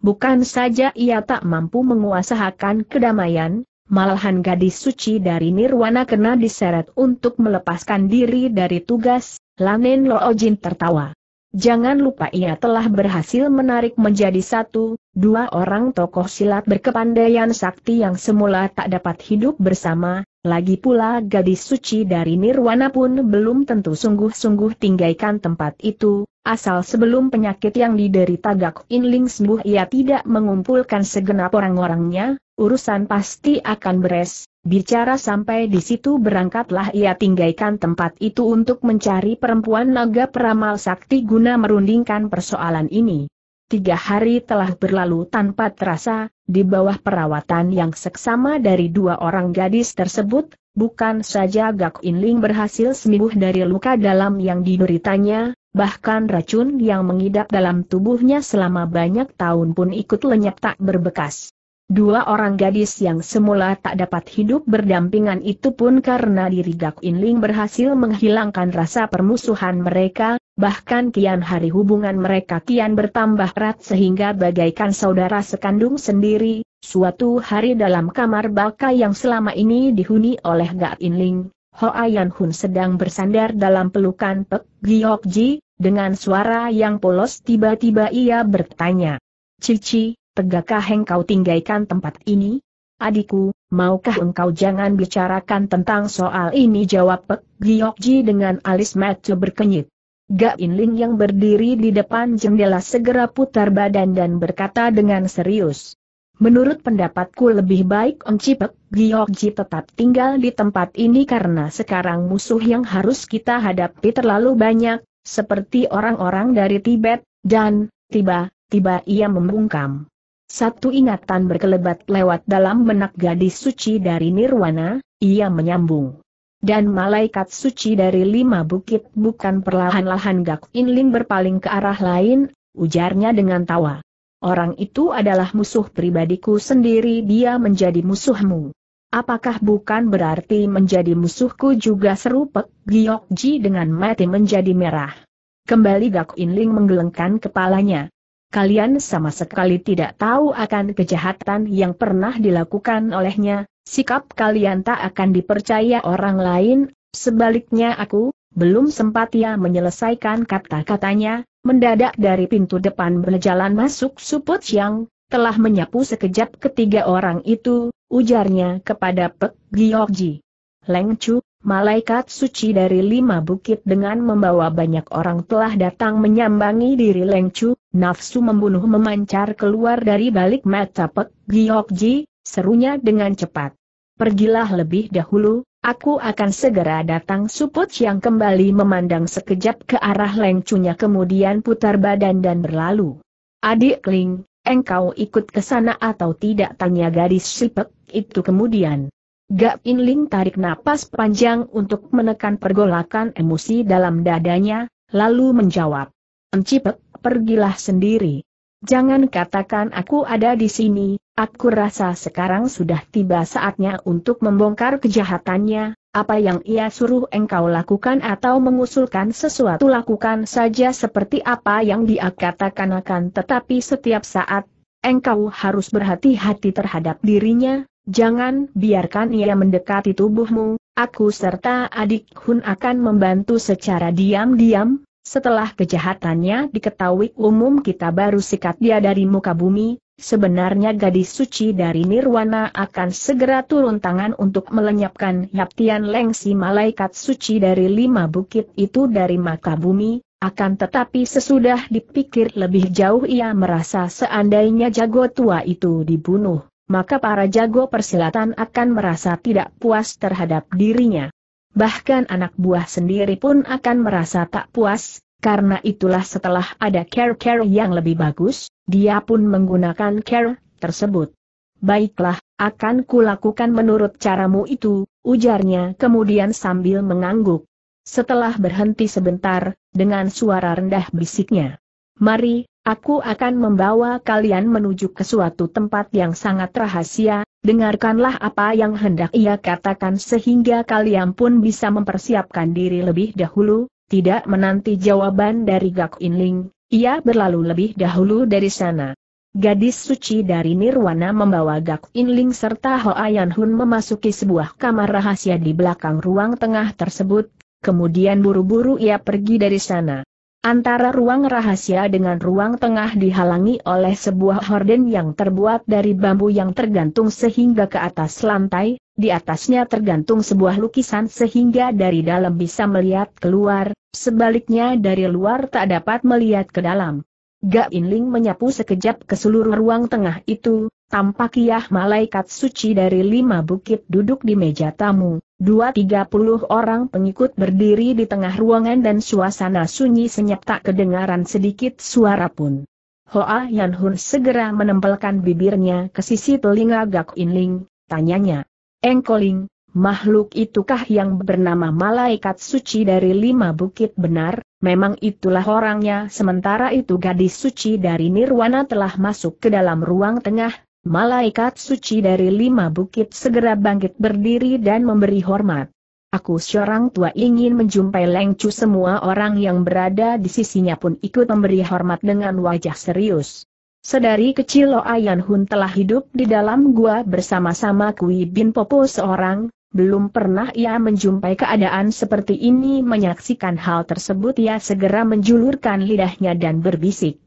Bukan saja ia tak mampu menguasahkan kedamaian, malahan gadis suci dari Nirwana kena diseret untuk melepaskan diri dari tugas, Lanen Jin tertawa. Jangan lupa ia telah berhasil menarik menjadi satu, dua orang tokoh silat berkepandaian sakti yang semula tak dapat hidup bersama, lagi pula gadis suci dari Nirwana pun belum tentu sungguh-sungguh tinggalkan tempat itu, asal sebelum penyakit yang diderita Gak Inling sembuh ia tidak mengumpulkan segenap orang-orangnya, urusan pasti akan beres. Bicara sampai di situ berangkatlah ia tinggalkan tempat itu untuk mencari perempuan naga peramal sakti guna merundingkan persoalan ini. Tiga hari telah berlalu tanpa terasa, di bawah perawatan yang seksama dari dua orang gadis tersebut, bukan saja Gak Inling berhasil sembuh dari luka dalam yang dideritanya, bahkan racun yang mengidap dalam tubuhnya selama banyak tahun pun ikut lenyap tak berbekas. Dua orang gadis yang semula tak dapat hidup berdampingan itu pun karena diri Gak Inling berhasil menghilangkan rasa permusuhan mereka, bahkan kian hari hubungan mereka kian bertambah erat sehingga bagaikan saudara sekandung sendiri, suatu hari dalam kamar baka yang selama ini dihuni oleh Gak Inling, Hoa Yan Hun sedang bersandar dalam pelukan Pek Giok Ji, dengan suara yang polos tiba-tiba ia bertanya. Cici, tegakkah engkau tinggalkan tempat ini? Adikku, maukah engkau jangan bicarakan tentang soal ini? Jawab Pek Giokji dengan alis mata berkenyit. Gak Inling yang berdiri di depan jendela segera putar badan dan berkata dengan serius. Menurut pendapatku lebih baik Om Cipek Giokji tetap tinggal di tempat ini karena sekarang musuh yang harus kita hadapi terlalu banyak, seperti orang-orang dari Tibet, dan, tiba-tiba ia membungkam. Satu ingatan berkelebat lewat dalam benak gadis suci dari Nirwana, ia menyambung. Dan malaikat suci dari lima bukit bukan perlahan-lahan Gak Ling berpaling ke arah lain, ujarnya dengan tawa. Orang itu adalah musuh pribadiku sendiri dia menjadi musuhmu. Apakah bukan berarti menjadi musuhku juga serupek? Gyeok Giokji dengan mati menjadi merah? Kembali Gak Inling menggelengkan kepalanya kalian sama sekali tidak tahu akan kejahatan yang pernah dilakukan olehnya, sikap kalian tak akan dipercaya orang lain, sebaliknya aku, belum sempat ia menyelesaikan kata-katanya, mendadak dari pintu depan berjalan masuk Suput yang telah menyapu sekejap ketiga orang itu, ujarnya kepada Pek Giorgi. Leng Chu, Malaikat suci dari lima bukit dengan membawa banyak orang telah datang menyambangi diri Leng Chu, nafsu membunuh memancar keluar dari balik mata Pek Giokji, serunya dengan cepat. Pergilah lebih dahulu, aku akan segera datang suput yang kembali memandang sekejap ke arah lengcunya kemudian putar badan dan berlalu. Adik Ling, engkau ikut ke sana atau tidak tanya gadis sipek itu kemudian. Gak Inling tarik napas panjang untuk menekan pergolakan emosi dalam dadanya, lalu menjawab. Encipek, pergilah sendiri. Jangan katakan aku ada di sini, aku rasa sekarang sudah tiba saatnya untuk membongkar kejahatannya, apa yang ia suruh engkau lakukan atau mengusulkan sesuatu lakukan saja seperti apa yang dia katakan akan tetapi setiap saat, engkau harus berhati-hati terhadap dirinya, Jangan biarkan ia mendekati tubuhmu, aku serta adik Hun akan membantu secara diam-diam, setelah kejahatannya diketahui umum kita baru sikat dia dari muka bumi, sebenarnya gadis suci dari Nirwana akan segera turun tangan untuk melenyapkan Yaptian Lengsi malaikat suci dari lima bukit itu dari muka bumi, akan tetapi sesudah dipikir lebih jauh ia merasa seandainya jago tua itu dibunuh maka para jago persilatan akan merasa tidak puas terhadap dirinya. Bahkan anak buah sendiri pun akan merasa tak puas, karena itulah setelah ada care-care yang lebih bagus, dia pun menggunakan care tersebut. Baiklah, akan kulakukan menurut caramu itu, ujarnya kemudian sambil mengangguk. Setelah berhenti sebentar, dengan suara rendah bisiknya. Mari, Aku akan membawa kalian menuju ke suatu tempat yang sangat rahasia, dengarkanlah apa yang hendak ia katakan sehingga kalian pun bisa mempersiapkan diri lebih dahulu, tidak menanti jawaban dari Gak Inling, ia berlalu lebih dahulu dari sana. Gadis suci dari Nirwana membawa Gak Inling serta Hoa Yan Hun memasuki sebuah kamar rahasia di belakang ruang tengah tersebut, kemudian buru-buru ia pergi dari sana. Antara ruang rahasia dengan ruang tengah dihalangi oleh sebuah horden yang terbuat dari bambu yang tergantung sehingga ke atas lantai, di atasnya tergantung sebuah lukisan sehingga dari dalam bisa melihat keluar, sebaliknya dari luar tak dapat melihat ke dalam. Gak Inling menyapu sekejap ke seluruh ruang tengah itu, Tampak malaikat suci dari lima bukit duduk di meja tamu, dua tiga puluh orang pengikut berdiri di tengah ruangan dan suasana sunyi senyap tak kedengaran sedikit suara pun. Hoa Yan Hun segera menempelkan bibirnya ke sisi telinga Gak In Ling, tanyanya. Engkoling, makhluk itukah yang bernama malaikat suci dari lima bukit benar, memang itulah orangnya sementara itu gadis suci dari Nirwana telah masuk ke dalam ruang tengah, Malaikat suci dari lima bukit segera bangkit berdiri dan memberi hormat. Aku seorang tua ingin menjumpai lengcu semua orang yang berada di sisinya pun ikut memberi hormat dengan wajah serius. Sedari kecil Lo Ayan Hun telah hidup di dalam gua bersama-sama Kui Bin Popo seorang, belum pernah ia menjumpai keadaan seperti ini menyaksikan hal tersebut ia segera menjulurkan lidahnya dan berbisik.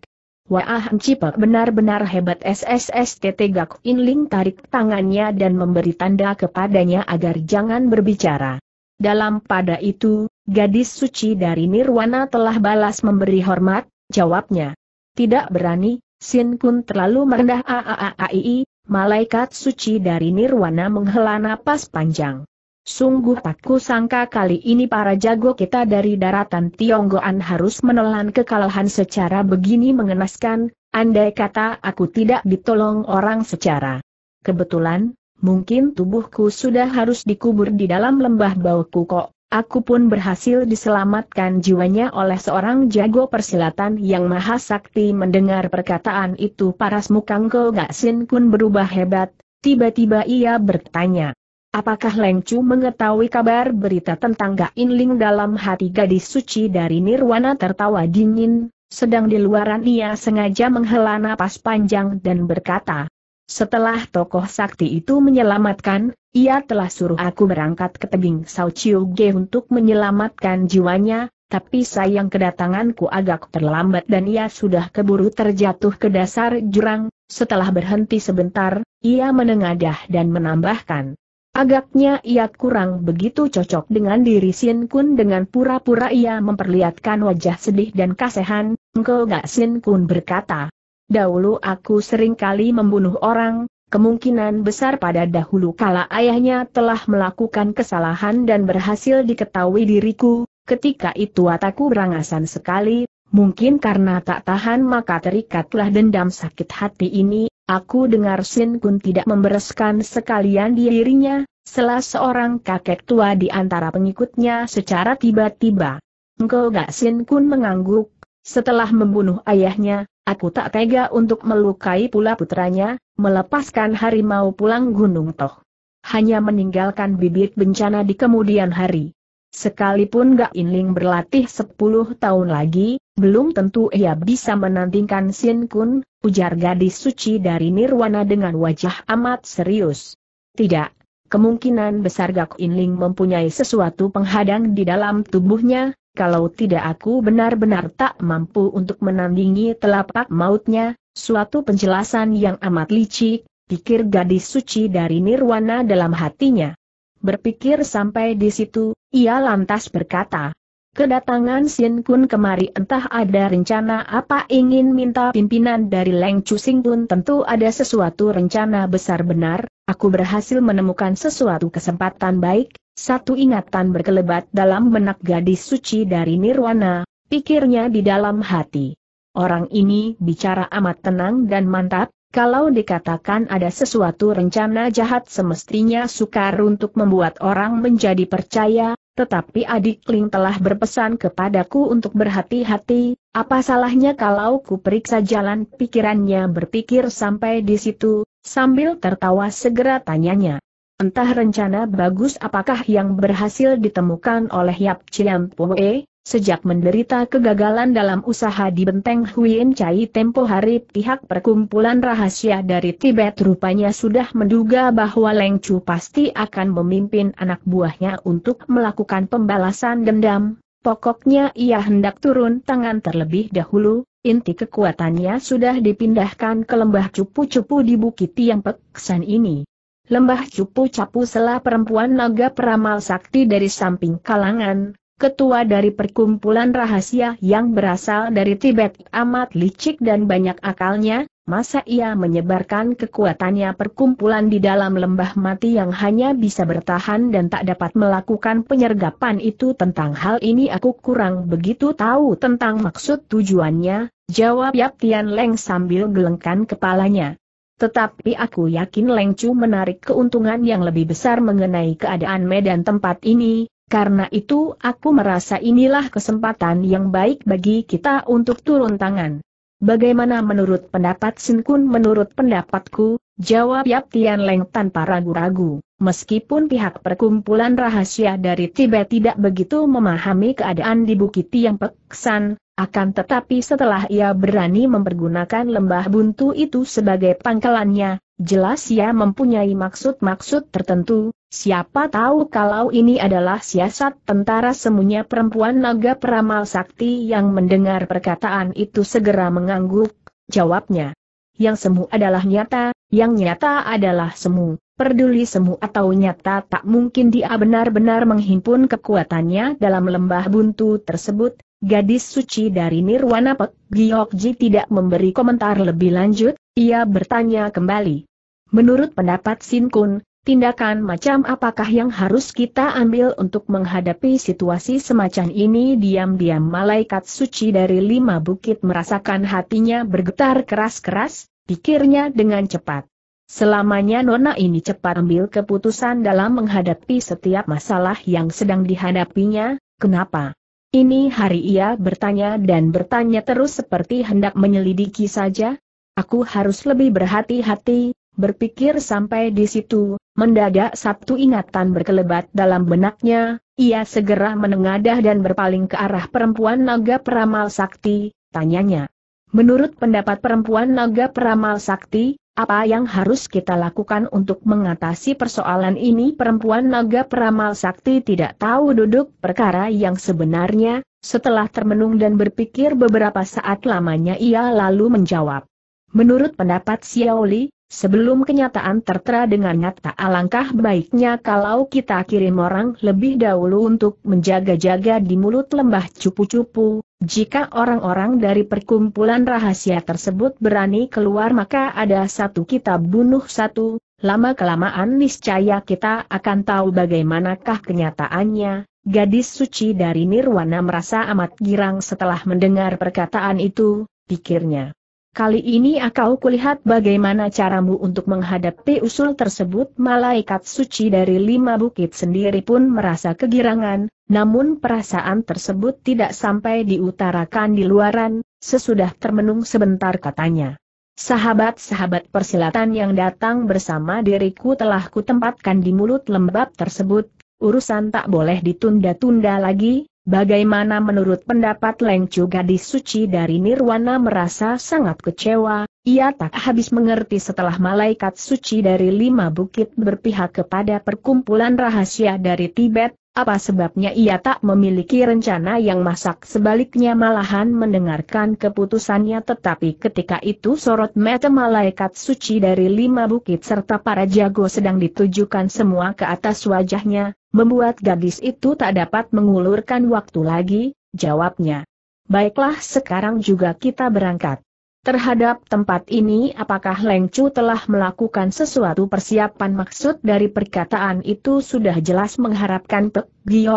Wah Cipak benar-benar hebat SSST Tegak Inling tarik tangannya dan memberi tanda kepadanya agar jangan berbicara. Dalam pada itu, gadis suci dari Nirwana telah balas memberi hormat, jawabnya. Tidak berani, Sin Kun terlalu merendah Aaaii. malaikat suci dari Nirwana menghela napas panjang. Sungguh tak kusangka kali ini para jago kita dari daratan Tionggoan harus menelan kekalahan secara begini mengenaskan, andai kata aku tidak ditolong orang secara kebetulan, mungkin tubuhku sudah harus dikubur di dalam lembah bau kok. Aku pun berhasil diselamatkan jiwanya oleh seorang jago persilatan yang maha sakti mendengar perkataan itu paras gak sin Kun berubah hebat, tiba-tiba ia bertanya. Apakah Leng Chu mengetahui kabar berita tentang Gain Ling dalam hati gadis suci dari Nirwana tertawa dingin, sedang di luaran ia sengaja menghela napas panjang dan berkata, setelah tokoh sakti itu menyelamatkan, ia telah suruh aku berangkat ke tebing Sao Chiu Ge untuk menyelamatkan jiwanya, tapi sayang kedatanganku agak terlambat dan ia sudah keburu terjatuh ke dasar jurang, setelah berhenti sebentar, ia menengadah dan menambahkan. Agaknya ia kurang begitu cocok dengan diri Sin Kun dengan pura-pura ia memperlihatkan wajah sedih dan kasihan, Engkau gak Sin Kun berkata. Dahulu aku sering kali membunuh orang, kemungkinan besar pada dahulu kala ayahnya telah melakukan kesalahan dan berhasil diketahui diriku, ketika itu ataku berangasan sekali, mungkin karena tak tahan maka terikatlah dendam sakit hati ini, Aku dengar Sin Kun tidak membereskan sekalian dirinya, selas seorang kakek tua di antara pengikutnya secara tiba-tiba. Engkau gak Sin Kun mengangguk, setelah membunuh ayahnya, aku tak tega untuk melukai pula putranya, melepaskan harimau pulang gunung toh. Hanya meninggalkan bibit bencana di kemudian hari. Sekalipun Gak Inling berlatih 10 tahun lagi, belum tentu ia bisa menandingkan Sin Kun, ujar gadis suci dari Nirwana dengan wajah amat serius. Tidak, kemungkinan besar Gak Inling mempunyai sesuatu penghadang di dalam tubuhnya, kalau tidak aku benar-benar tak mampu untuk menandingi telapak mautnya, suatu penjelasan yang amat licik, pikir gadis suci dari Nirwana dalam hatinya. Berpikir sampai di situ, ia lantas berkata, Kedatangan Sin Kun kemari entah ada rencana apa ingin minta pimpinan dari Leng Sing pun tentu ada sesuatu rencana besar benar, aku berhasil menemukan sesuatu kesempatan baik, satu ingatan berkelebat dalam benak gadis suci dari Nirwana, pikirnya di dalam hati. Orang ini bicara amat tenang dan mantap, kalau dikatakan ada sesuatu rencana jahat semestinya sukar untuk membuat orang menjadi percaya, tetapi adik Ling telah berpesan kepadaku untuk berhati-hati, apa salahnya kalau ku periksa jalan pikirannya berpikir sampai di situ, sambil tertawa segera tanyanya. Entah rencana bagus apakah yang berhasil ditemukan oleh Yap Chiam Poe, Sejak menderita kegagalan dalam usaha di benteng Huyen Chai tempo hari pihak perkumpulan rahasia dari Tibet rupanya sudah menduga bahwa Leng Chu pasti akan memimpin anak buahnya untuk melakukan pembalasan dendam. Pokoknya ia hendak turun tangan terlebih dahulu, inti kekuatannya sudah dipindahkan ke lembah cupu-cupu di Bukit Tiang Peksan ini. Lembah cupu-capu selah perempuan naga peramal sakti dari samping kalangan, ketua dari perkumpulan rahasia yang berasal dari Tibet amat licik dan banyak akalnya, masa ia menyebarkan kekuatannya perkumpulan di dalam lembah mati yang hanya bisa bertahan dan tak dapat melakukan penyergapan itu tentang hal ini aku kurang begitu tahu tentang maksud tujuannya, jawab Yap Tian Leng sambil gelengkan kepalanya. Tetapi aku yakin Leng Chu menarik keuntungan yang lebih besar mengenai keadaan medan tempat ini, karena itu aku merasa inilah kesempatan yang baik bagi kita untuk turun tangan. Bagaimana menurut pendapat Sin Kun? Menurut pendapatku, jawab Yap Tian Leng tanpa ragu-ragu. Meskipun pihak perkumpulan rahasia dari Tibet tidak begitu memahami keadaan di Bukit Tiang Peksan, akan tetapi setelah ia berani mempergunakan lembah buntu itu sebagai pangkalannya, jelas ia mempunyai maksud-maksud tertentu, Siapa tahu kalau ini adalah siasat tentara semuanya perempuan naga peramal sakti yang mendengar perkataan itu segera mengangguk, jawabnya. Yang semu adalah nyata, yang nyata adalah semu, perduli semu atau nyata tak mungkin dia benar-benar menghimpun kekuatannya dalam lembah buntu tersebut, Gadis suci dari Nirwana Pek Giokji tidak memberi komentar lebih lanjut, ia bertanya kembali. Menurut pendapat Sin Kun, Tindakan macam apakah yang harus kita ambil untuk menghadapi situasi semacam ini? Diam-diam malaikat suci dari lima bukit merasakan hatinya bergetar keras-keras, pikirnya dengan cepat. Selamanya Nona ini cepat ambil keputusan dalam menghadapi setiap masalah yang sedang dihadapinya, kenapa? Ini hari ia bertanya dan bertanya terus seperti hendak menyelidiki saja. Aku harus lebih berhati-hati, Berpikir sampai di situ, mendadak Sabtu ingatan berkelebat dalam benaknya, ia segera menengadah dan berpaling ke arah perempuan naga peramal sakti, tanyanya. Menurut pendapat perempuan naga peramal sakti, apa yang harus kita lakukan untuk mengatasi persoalan ini perempuan naga peramal sakti tidak tahu duduk perkara yang sebenarnya, setelah termenung dan berpikir beberapa saat lamanya ia lalu menjawab. Menurut pendapat Xiaoli, Sebelum kenyataan tertera dengan nyata alangkah baiknya kalau kita kirim orang lebih dahulu untuk menjaga-jaga di mulut lembah cupu-cupu, jika orang-orang dari perkumpulan rahasia tersebut berani keluar maka ada satu kita bunuh satu, lama-kelamaan niscaya kita akan tahu bagaimanakah kenyataannya. Gadis suci dari Nirwana merasa amat girang setelah mendengar perkataan itu, pikirnya. Kali ini akau kulihat bagaimana caramu untuk menghadapi usul tersebut malaikat suci dari lima bukit sendiri pun merasa kegirangan, namun perasaan tersebut tidak sampai diutarakan di luaran, sesudah termenung sebentar katanya. Sahabat-sahabat persilatan yang datang bersama diriku telah kutempatkan di mulut lembab tersebut, urusan tak boleh ditunda-tunda lagi, Bagaimana menurut pendapat Leng Chu gadis suci dari Nirwana merasa sangat kecewa, ia tak habis mengerti setelah malaikat suci dari lima bukit berpihak kepada perkumpulan rahasia dari Tibet, apa sebabnya ia tak memiliki rencana yang masak sebaliknya malahan mendengarkan keputusannya tetapi ketika itu sorot mata malaikat suci dari lima bukit serta para jago sedang ditujukan semua ke atas wajahnya, membuat gadis itu tak dapat mengulurkan waktu lagi, jawabnya. Baiklah sekarang juga kita berangkat. Terhadap tempat ini apakah Leng Chu telah melakukan sesuatu persiapan maksud dari perkataan itu sudah jelas mengharapkan Pek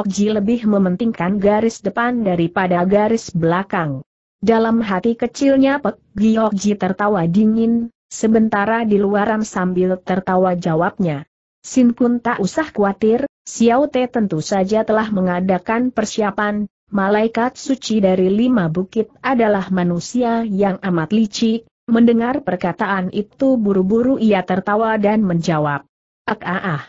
Ji lebih mementingkan garis depan daripada garis belakang. Dalam hati kecilnya Pek Ji tertawa dingin, sementara di luaran sambil tertawa jawabnya. Sin Kun tak usah khawatir, Xiao Te tentu saja telah mengadakan persiapan, Malaikat suci dari lima bukit adalah manusia yang amat licik, mendengar perkataan itu buru-buru ia tertawa dan menjawab. Ak ah ah.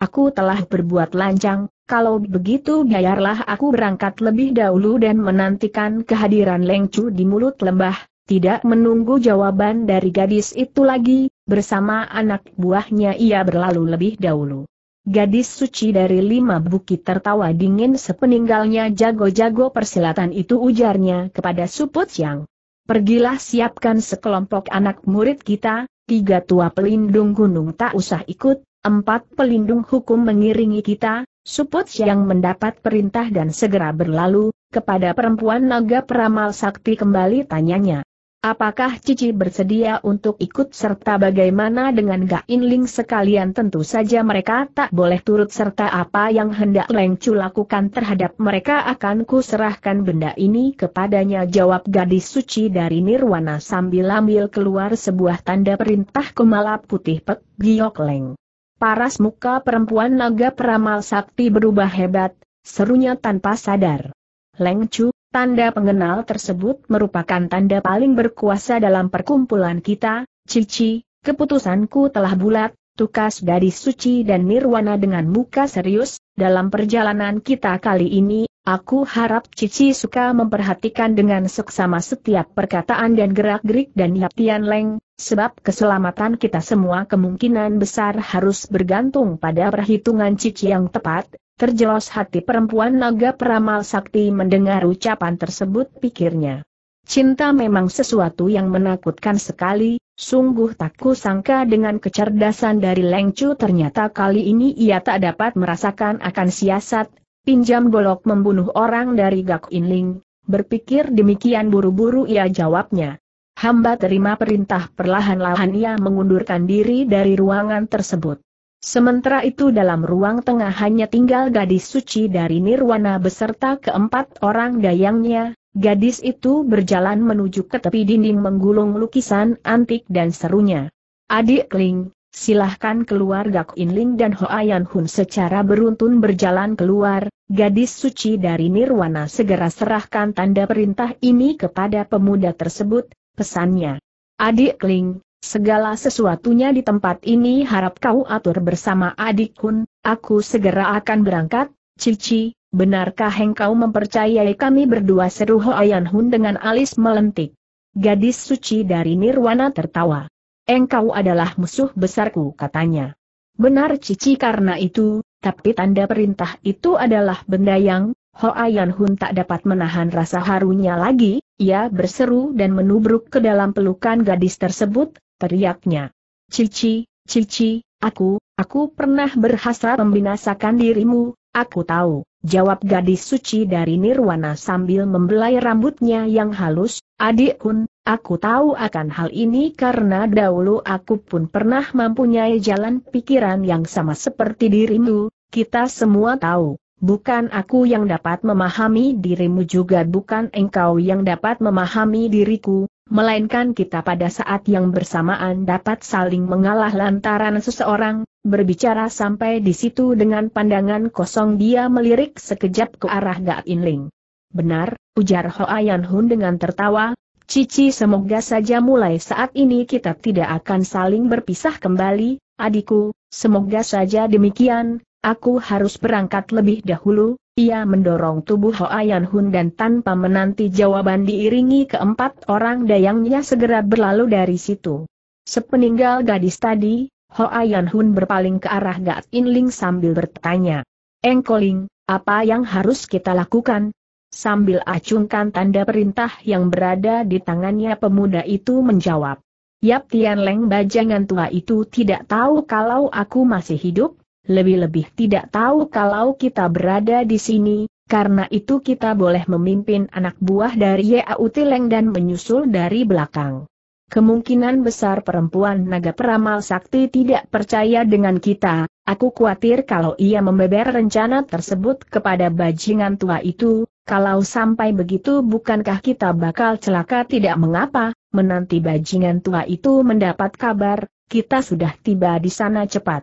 Aku telah berbuat lancang, kalau begitu biarlah aku berangkat lebih dahulu dan menantikan kehadiran Lengcu di mulut lembah, tidak menunggu jawaban dari gadis itu lagi, bersama anak buahnya ia berlalu lebih dahulu. Gadis suci dari lima bukit tertawa dingin sepeninggalnya jago-jago persilatan itu ujarnya kepada Suput Yang. Pergilah siapkan sekelompok anak murid kita, tiga tua pelindung gunung tak usah ikut, empat pelindung hukum mengiringi kita, Suput Yang mendapat perintah dan segera berlalu, kepada perempuan naga peramal sakti kembali tanyanya. Apakah Cici bersedia untuk ikut serta bagaimana dengan Gain Ling sekalian tentu saja mereka tak boleh turut serta apa yang hendak Leng Chu lakukan terhadap mereka akan kuserahkan benda ini kepadanya jawab gadis suci dari Nirwana sambil ambil keluar sebuah tanda perintah kemala putih Pek Giok Leng. Paras muka perempuan naga peramal sakti berubah hebat, serunya tanpa sadar. Leng Chu Tanda pengenal tersebut merupakan tanda paling berkuasa dalam perkumpulan kita, Cici, keputusanku telah bulat, tukas dari suci dan nirwana dengan muka serius, dalam perjalanan kita kali ini, aku harap Cici suka memperhatikan dengan seksama setiap perkataan dan gerak-gerik dan latihan Leng, sebab keselamatan kita semua kemungkinan besar harus bergantung pada perhitungan Cici yang tepat, terjelos hati perempuan naga peramal sakti mendengar ucapan tersebut pikirnya. Cinta memang sesuatu yang menakutkan sekali, sungguh tak kusangka dengan kecerdasan dari Lengcu ternyata kali ini ia tak dapat merasakan akan siasat, pinjam golok membunuh orang dari Gak Inling, berpikir demikian buru-buru ia jawabnya. Hamba terima perintah perlahan-lahan ia mengundurkan diri dari ruangan tersebut. Sementara itu dalam ruang tengah hanya tinggal gadis suci dari Nirwana beserta keempat orang dayangnya, gadis itu berjalan menuju ke tepi dinding menggulung lukisan antik dan serunya. Adik Kling, silahkan keluar Gak Inling dan Hoayan Hun secara beruntun berjalan keluar, gadis suci dari Nirwana segera serahkan tanda perintah ini kepada pemuda tersebut, pesannya. Adik Kling, Segala sesuatunya di tempat ini harap kau atur bersama adik Kun, aku segera akan berangkat, Cici, benarkah engkau mempercayai kami berdua seru Hoayan Hun dengan alis melentik? Gadis suci dari Nirwana tertawa. Engkau adalah musuh besarku katanya. Benar Cici karena itu, tapi tanda perintah itu adalah benda yang, Ho Hoayan Hun tak dapat menahan rasa harunya lagi, ia berseru dan menubruk ke dalam pelukan gadis tersebut, teriaknya. Cici, Cici, aku, aku pernah berhasrat membinasakan dirimu, aku tahu, jawab gadis suci dari Nirwana sambil membelai rambutnya yang halus, adik Hun, aku tahu akan hal ini karena dahulu aku pun pernah mempunyai jalan pikiran yang sama seperti dirimu, kita semua tahu. Bukan aku yang dapat memahami dirimu juga bukan engkau yang dapat memahami diriku, melainkan kita pada saat yang bersamaan dapat saling mengalah lantaran seseorang, berbicara sampai di situ dengan pandangan kosong dia melirik sekejap ke arah Ga Inling. Benar, ujar Hoa Yan Hun dengan tertawa, Cici semoga saja mulai saat ini kita tidak akan saling berpisah kembali, adikku, semoga saja demikian, Aku harus berangkat lebih dahulu, ia mendorong tubuh Hoayan Hun dan tanpa menanti jawaban diiringi keempat orang dayangnya segera berlalu dari situ. Sepeninggal gadis tadi, Hoayan Hun berpaling ke arah Gat Inling sambil bertanya. Engkoling, apa yang harus kita lakukan? Sambil acungkan tanda perintah yang berada di tangannya pemuda itu menjawab. Yap Tian Leng bajangan tua itu tidak tahu kalau aku masih hidup, lebih-lebih tidak tahu kalau kita berada di sini, karena itu kita boleh memimpin anak buah dari Yau Tileng dan menyusul dari belakang. Kemungkinan besar perempuan naga peramal sakti tidak percaya dengan kita, aku khawatir kalau ia membeber rencana tersebut kepada bajingan tua itu, kalau sampai begitu bukankah kita bakal celaka tidak mengapa, menanti bajingan tua itu mendapat kabar, kita sudah tiba di sana cepat.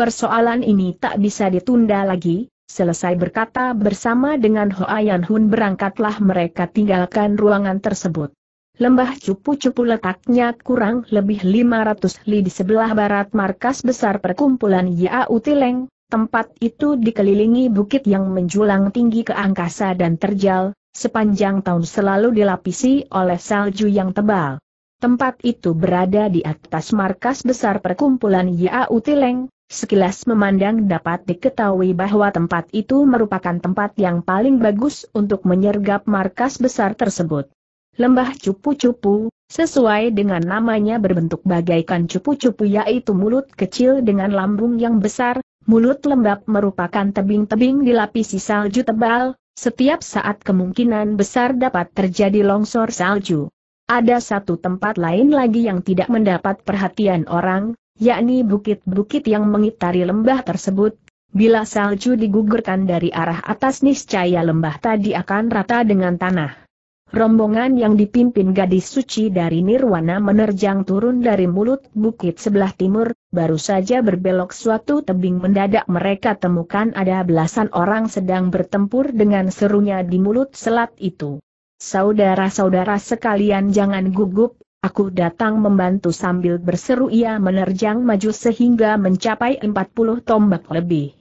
Persoalan ini tak bisa ditunda lagi, selesai berkata bersama dengan Hoayan Hun berangkatlah mereka tinggalkan ruangan tersebut. Lembah cupu-cupu letaknya kurang lebih 500 li di sebelah barat markas besar perkumpulan Yau Tileng, tempat itu dikelilingi bukit yang menjulang tinggi ke angkasa dan terjal, sepanjang tahun selalu dilapisi oleh salju yang tebal. Tempat itu berada di atas markas besar perkumpulan Yau Tileng, Sekilas memandang dapat diketahui bahwa tempat itu merupakan tempat yang paling bagus untuk menyergap markas besar tersebut. Lembah cupu-cupu, sesuai dengan namanya berbentuk bagaikan cupu-cupu yaitu mulut kecil dengan lambung yang besar, mulut lembab merupakan tebing-tebing dilapisi salju tebal, setiap saat kemungkinan besar dapat terjadi longsor salju. Ada satu tempat lain lagi yang tidak mendapat perhatian orang, yakni bukit-bukit yang mengitari lembah tersebut. Bila salju digugurkan dari arah atas niscaya lembah tadi akan rata dengan tanah. Rombongan yang dipimpin gadis suci dari Nirwana menerjang turun dari mulut bukit sebelah timur, baru saja berbelok suatu tebing mendadak mereka temukan ada belasan orang sedang bertempur dengan serunya di mulut selat itu. Saudara-saudara sekalian jangan gugup, Aku datang membantu sambil berseru ia menerjang maju sehingga mencapai 40 tombak lebih.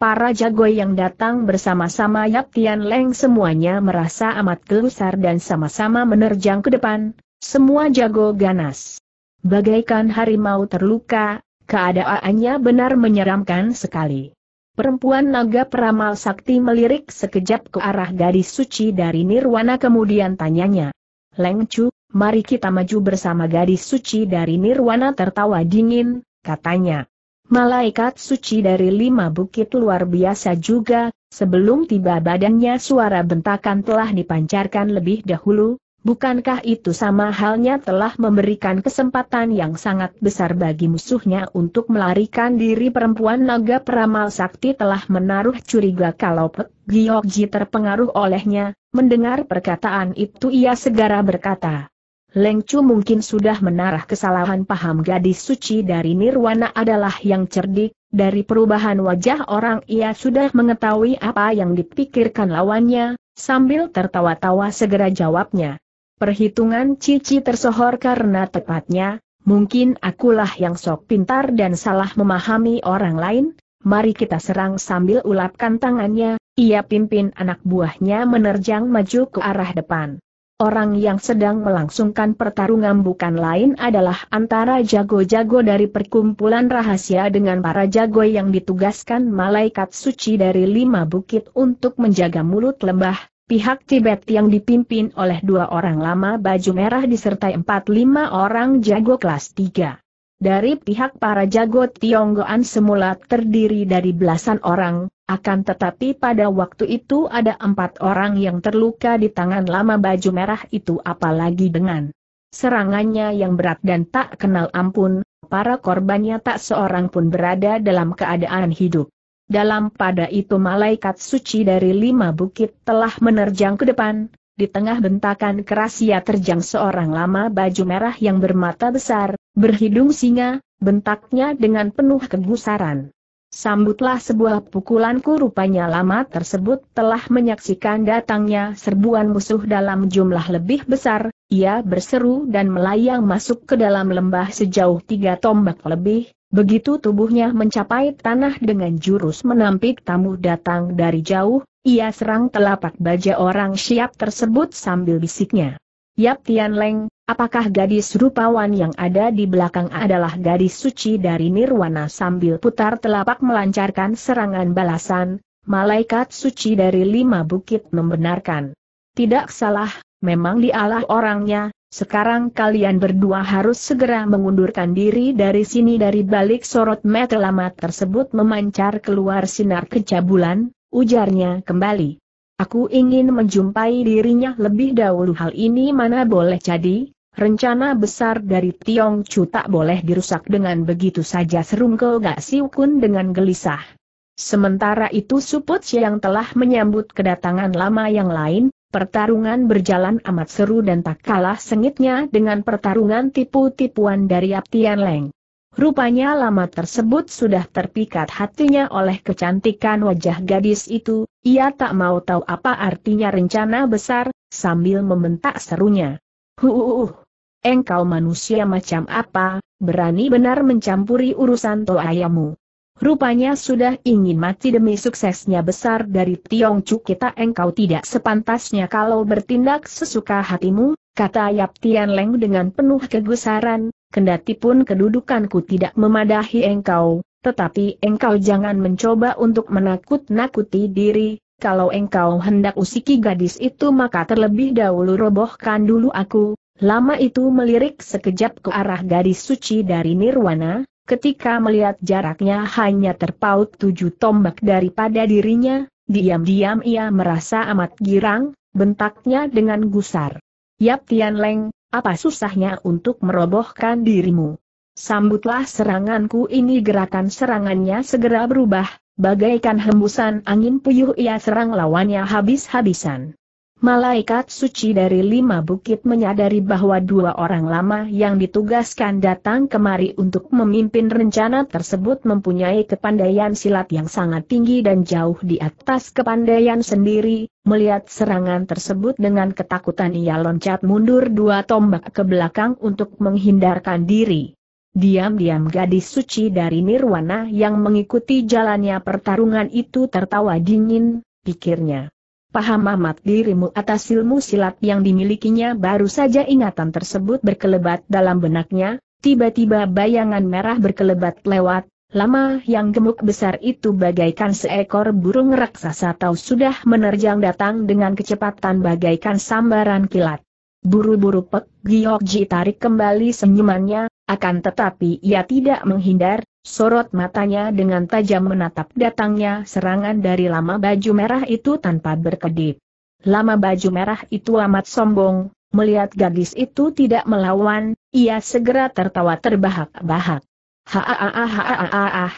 Para jago yang datang bersama-sama Yap Tian Leng semuanya merasa amat gelusar dan sama-sama menerjang ke depan, semua jago ganas. Bagaikan harimau terluka, keadaannya benar menyeramkan sekali. Perempuan naga peramal sakti melirik sekejap ke arah gadis suci dari Nirwana kemudian tanyanya, Leng Chu, mari kita maju bersama gadis suci dari Nirwana tertawa dingin, katanya. Malaikat suci dari lima bukit luar biasa juga, sebelum tiba badannya suara bentakan telah dipancarkan lebih dahulu, Bukankah itu sama halnya telah memberikan kesempatan yang sangat besar bagi musuhnya untuk melarikan diri perempuan naga peramal sakti telah menaruh curiga kalau Giyokji terpengaruh olehnya, mendengar perkataan itu ia segera berkata. Lengcu mungkin sudah menarah kesalahan paham gadis suci dari Nirwana adalah yang cerdik, dari perubahan wajah orang ia sudah mengetahui apa yang dipikirkan lawannya, sambil tertawa-tawa segera jawabnya. Perhitungan Cici tersohor karena tepatnya, mungkin akulah yang sok pintar dan salah memahami orang lain, mari kita serang sambil ulapkan tangannya, ia pimpin anak buahnya menerjang maju ke arah depan. Orang yang sedang melangsungkan pertarungan bukan lain adalah antara jago-jago dari perkumpulan rahasia dengan para jago yang ditugaskan malaikat suci dari lima bukit untuk menjaga mulut lembah, Pihak Tibet yang dipimpin oleh dua orang lama baju merah disertai empat lima orang jago kelas tiga. Dari pihak para jago Tionggoan semula terdiri dari belasan orang, akan tetapi pada waktu itu ada empat orang yang terluka di tangan lama baju merah itu apalagi dengan serangannya yang berat dan tak kenal ampun, para korbannya tak seorang pun berada dalam keadaan hidup. Dalam pada itu malaikat suci dari lima bukit telah menerjang ke depan, di tengah bentakan keras ia terjang seorang lama baju merah yang bermata besar, berhidung singa, bentaknya dengan penuh kegusaran. Sambutlah sebuah pukulanku rupanya lama tersebut telah menyaksikan datangnya serbuan musuh dalam jumlah lebih besar, ia berseru dan melayang masuk ke dalam lembah sejauh tiga tombak lebih, Begitu tubuhnya mencapai tanah dengan jurus menampik tamu datang dari jauh, ia serang telapak baja orang siap tersebut sambil bisiknya. Yap Tian Leng, apakah gadis rupawan yang ada di belakang adalah gadis suci dari Nirwana sambil putar telapak melancarkan serangan balasan, malaikat suci dari lima bukit membenarkan. Tidak salah, memang dialah orangnya, sekarang kalian berdua harus segera mengundurkan diri dari sini dari balik sorot mata lama tersebut memancar keluar sinar kecabulan, ujarnya kembali. Aku ingin menjumpai dirinya lebih dahulu hal ini mana boleh jadi, rencana besar dari Tiong Chu tak boleh dirusak dengan begitu saja serungkel gak siukun dengan gelisah. Sementara itu Suput yang telah menyambut kedatangan lama yang lain, Pertarungan berjalan amat seru dan tak kalah sengitnya dengan pertarungan tipu-tipuan dari Aptian Leng. Rupanya lama tersebut sudah terpikat hatinya oleh kecantikan wajah gadis itu, ia tak mau tahu apa artinya rencana besar, sambil membentak serunya. Huuuh! Engkau manusia macam apa, berani benar mencampuri urusan ayamu? Rupanya sudah ingin mati demi suksesnya besar dari Tiong Chu kita engkau tidak sepantasnya kalau bertindak sesuka hatimu, kata Yap Tian Leng dengan penuh kegusaran, kendati pun kedudukanku tidak memadahi engkau, tetapi engkau jangan mencoba untuk menakut-nakuti diri, kalau engkau hendak usiki gadis itu maka terlebih dahulu robohkan dulu aku, lama itu melirik sekejap ke arah gadis suci dari Nirwana, Ketika melihat jaraknya hanya terpaut tujuh tombak daripada dirinya, diam-diam ia merasa amat girang, bentaknya dengan gusar. Yap Tian Leng, apa susahnya untuk merobohkan dirimu? Sambutlah seranganku ini gerakan serangannya segera berubah, bagaikan hembusan angin puyuh ia serang lawannya habis-habisan. Malaikat suci dari lima bukit menyadari bahwa dua orang lama yang ditugaskan datang kemari untuk memimpin rencana tersebut mempunyai kepandaian silat yang sangat tinggi dan jauh di atas kepandaian sendiri, melihat serangan tersebut dengan ketakutan ia loncat mundur dua tombak ke belakang untuk menghindarkan diri. Diam-diam gadis suci dari Nirwana yang mengikuti jalannya pertarungan itu tertawa dingin, pikirnya paham amat dirimu atas ilmu silat yang dimilikinya baru saja ingatan tersebut berkelebat dalam benaknya, tiba-tiba bayangan merah berkelebat lewat, lama yang gemuk besar itu bagaikan seekor burung raksasa tahu sudah menerjang datang dengan kecepatan bagaikan sambaran kilat. Buru-buru Pek Giyokji tarik kembali senyumannya, akan tetapi ia tidak menghindar, sorot matanya dengan tajam menatap datangnya serangan dari lama baju merah itu tanpa berkedip. Lama baju merah itu amat sombong, melihat gadis itu tidak melawan, ia segera tertawa terbahak-bahak. Haaah haaah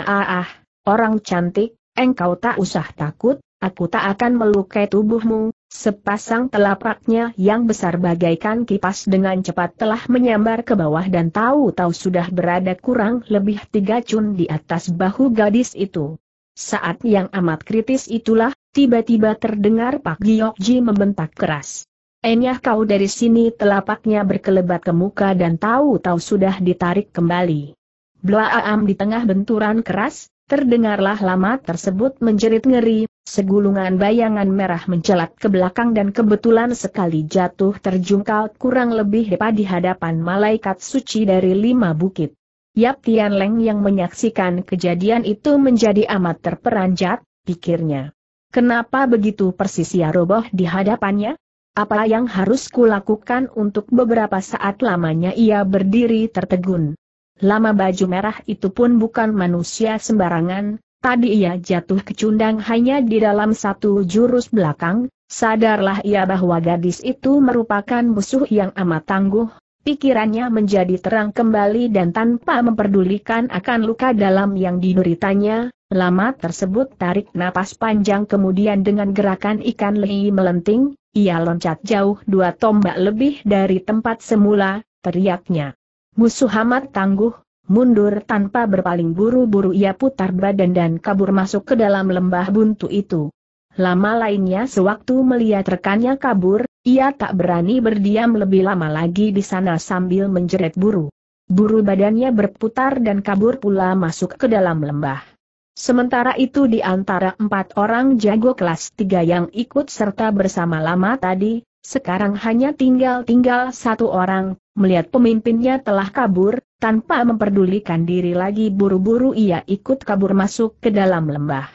haaah, orang cantik, engkau tak usah takut, aku tak akan melukai tubuhmu, Sepasang telapaknya yang besar bagaikan kipas dengan cepat telah menyambar ke bawah dan tahu-tahu sudah berada kurang lebih tiga cun di atas bahu gadis itu. Saat yang amat kritis itulah, tiba-tiba terdengar Pak Giokji membentak keras. Enyah kau dari sini telapaknya berkelebat ke muka dan tahu-tahu sudah ditarik kembali. Blaam di tengah benturan keras, terdengarlah lama tersebut menjerit ngeri, Segulungan bayangan merah mencelat ke belakang dan kebetulan sekali jatuh terjungkal kurang lebih depan di hadapan malaikat suci dari lima bukit. Yap Tian Leng yang menyaksikan kejadian itu menjadi amat terperanjat, pikirnya. Kenapa begitu persis ya roboh di hadapannya? Apa yang harus kulakukan untuk beberapa saat lamanya ia berdiri tertegun. Lama baju merah itu pun bukan manusia sembarangan, Tadi ia jatuh kecundang hanya di dalam satu jurus belakang, sadarlah ia bahwa gadis itu merupakan musuh yang amat tangguh, pikirannya menjadi terang kembali dan tanpa memperdulikan akan luka dalam yang dideritanya, lama tersebut tarik napas panjang kemudian dengan gerakan ikan lehi melenting, ia loncat jauh dua tombak lebih dari tempat semula, teriaknya. Musuh amat tangguh, Mundur tanpa berpaling buru-buru ia putar badan dan kabur masuk ke dalam lembah buntu itu. Lama lainnya sewaktu melihat rekannya kabur, ia tak berani berdiam lebih lama lagi di sana sambil menjerit buru. Buru badannya berputar dan kabur pula masuk ke dalam lembah. Sementara itu di antara empat orang jago kelas tiga yang ikut serta bersama lama tadi, sekarang hanya tinggal-tinggal satu orang, melihat pemimpinnya telah kabur, tanpa memperdulikan diri lagi buru-buru ia ikut kabur masuk ke dalam lembah.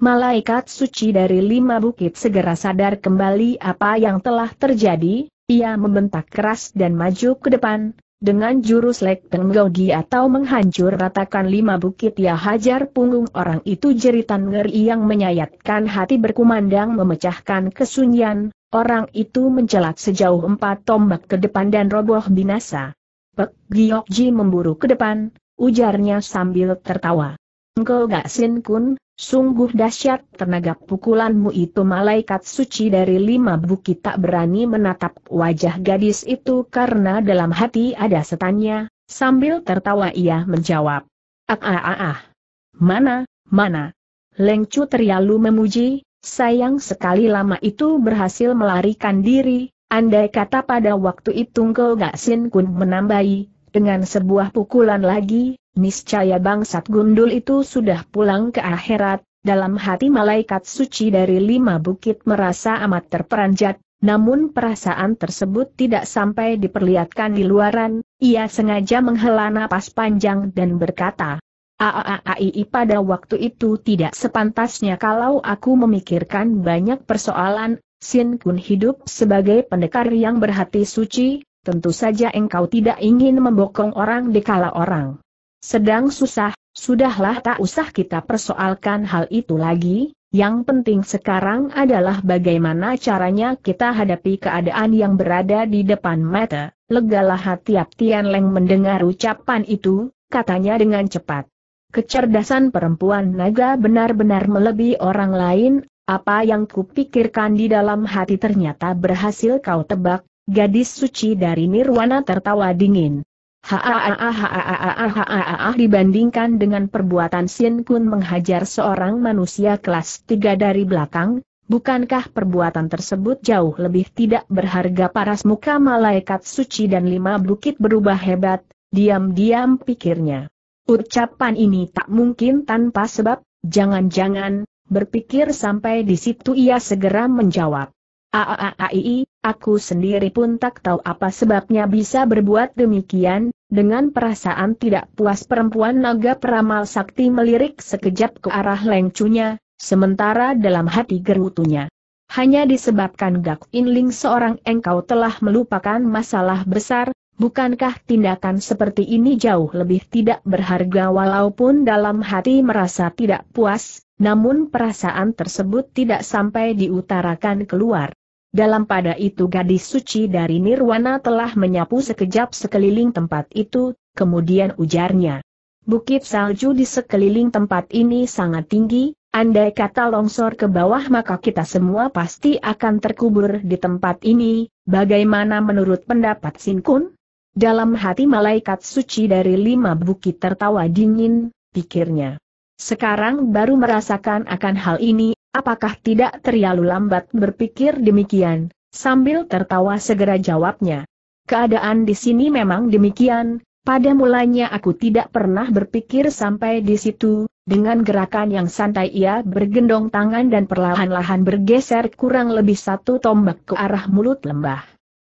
Malaikat suci dari lima bukit segera sadar kembali apa yang telah terjadi, ia membentak keras dan maju ke depan, dengan jurus lek tenggogi atau menghancur ratakan lima bukit ia hajar punggung orang itu jeritan ngeri yang menyayatkan hati berkumandang memecahkan kesunyian, orang itu mencelat sejauh empat tombak ke depan dan roboh binasa. Pek Ji memburu ke depan, ujarnya sambil tertawa. Engkau gak sin kun, sungguh dahsyat tenaga pukulanmu itu malaikat suci dari lima bukit tak berani menatap wajah gadis itu karena dalam hati ada setannya, sambil tertawa ia menjawab. Ah ah ah ah. Mana, mana. Lengcu terlalu memuji, sayang sekali lama itu berhasil melarikan diri, Andai kata pada waktu itu engkau Gaksin Kun menambahi, dengan sebuah pukulan lagi, niscaya bangsat gundul itu sudah pulang ke akhirat, dalam hati malaikat suci dari lima bukit merasa amat terperanjat, namun perasaan tersebut tidak sampai diperlihatkan di luaran, ia sengaja menghela napas panjang dan berkata, "Aaaii pada waktu itu tidak sepantasnya kalau aku memikirkan banyak persoalan, Sin Kun hidup sebagai pendekar yang berhati suci, tentu saja engkau tidak ingin membokong orang dikala orang sedang susah, sudahlah tak usah kita persoalkan hal itu lagi, yang penting sekarang adalah bagaimana caranya kita hadapi keadaan yang berada di depan mata. Legalah hati Tian Leng mendengar ucapan itu, katanya dengan cepat. Kecerdasan perempuan naga benar-benar melebihi orang lain, apa yang kupikirkan di dalam hati ternyata berhasil kau tebak, gadis suci dari Nirwana tertawa dingin. Haaaaaaaaaaaaaaaah dibandingkan dengan perbuatan Sin Kun menghajar seorang manusia kelas 3 dari belakang, bukankah perbuatan tersebut jauh lebih tidak berharga paras muka malaikat suci dan lima bukit berubah hebat, diam-diam pikirnya. Ucapan ini tak mungkin tanpa sebab, jangan-jangan, Berpikir sampai di situ ia segera menjawab. Aaaii, aku sendiri pun tak tahu apa sebabnya bisa berbuat demikian, dengan perasaan tidak puas perempuan naga peramal sakti melirik sekejap ke arah lengcunya, sementara dalam hati gerutunya. Hanya disebabkan Gak Inling seorang engkau telah melupakan masalah besar, Bukankah tindakan seperti ini jauh lebih tidak berharga walaupun dalam hati merasa tidak puas, namun perasaan tersebut tidak sampai diutarakan keluar. Dalam pada itu gadis suci dari Nirwana telah menyapu sekejap sekeliling tempat itu, kemudian ujarnya. Bukit salju di sekeliling tempat ini sangat tinggi, andai kata longsor ke bawah maka kita semua pasti akan terkubur di tempat ini, bagaimana menurut pendapat Sinkun? Dalam hati malaikat suci dari lima bukit tertawa dingin, pikirnya. Sekarang baru merasakan akan hal ini, apakah tidak terlalu lambat berpikir demikian, sambil tertawa segera jawabnya. Keadaan di sini memang demikian, pada mulanya aku tidak pernah berpikir sampai di situ, dengan gerakan yang santai ia bergendong tangan dan perlahan-lahan bergeser kurang lebih satu tombak ke arah mulut lembah.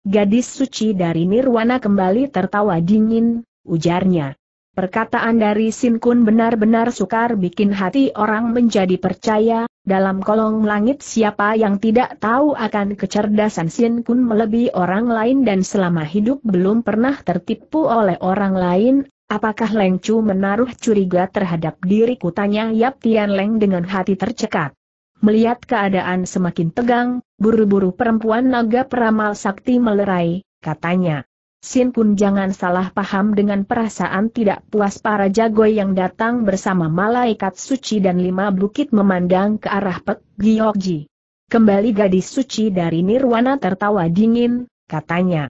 Gadis suci dari Nirwana kembali tertawa dingin, ujarnya. Perkataan dari Sinkun benar-benar sukar bikin hati orang menjadi percaya, dalam kolong langit siapa yang tidak tahu akan kecerdasan Sinkun melebihi orang lain dan selama hidup belum pernah tertipu oleh orang lain, apakah Leng Chu menaruh curiga terhadap diriku tanya Yap Tian Leng dengan hati tercekat. Melihat keadaan semakin tegang, buru-buru perempuan naga peramal sakti melerai, katanya. Sin pun jangan salah paham dengan perasaan tidak puas para jago yang datang bersama malaikat suci dan lima bukit memandang ke arah Pek Giyokji. Kembali gadis suci dari Nirwana tertawa dingin, katanya.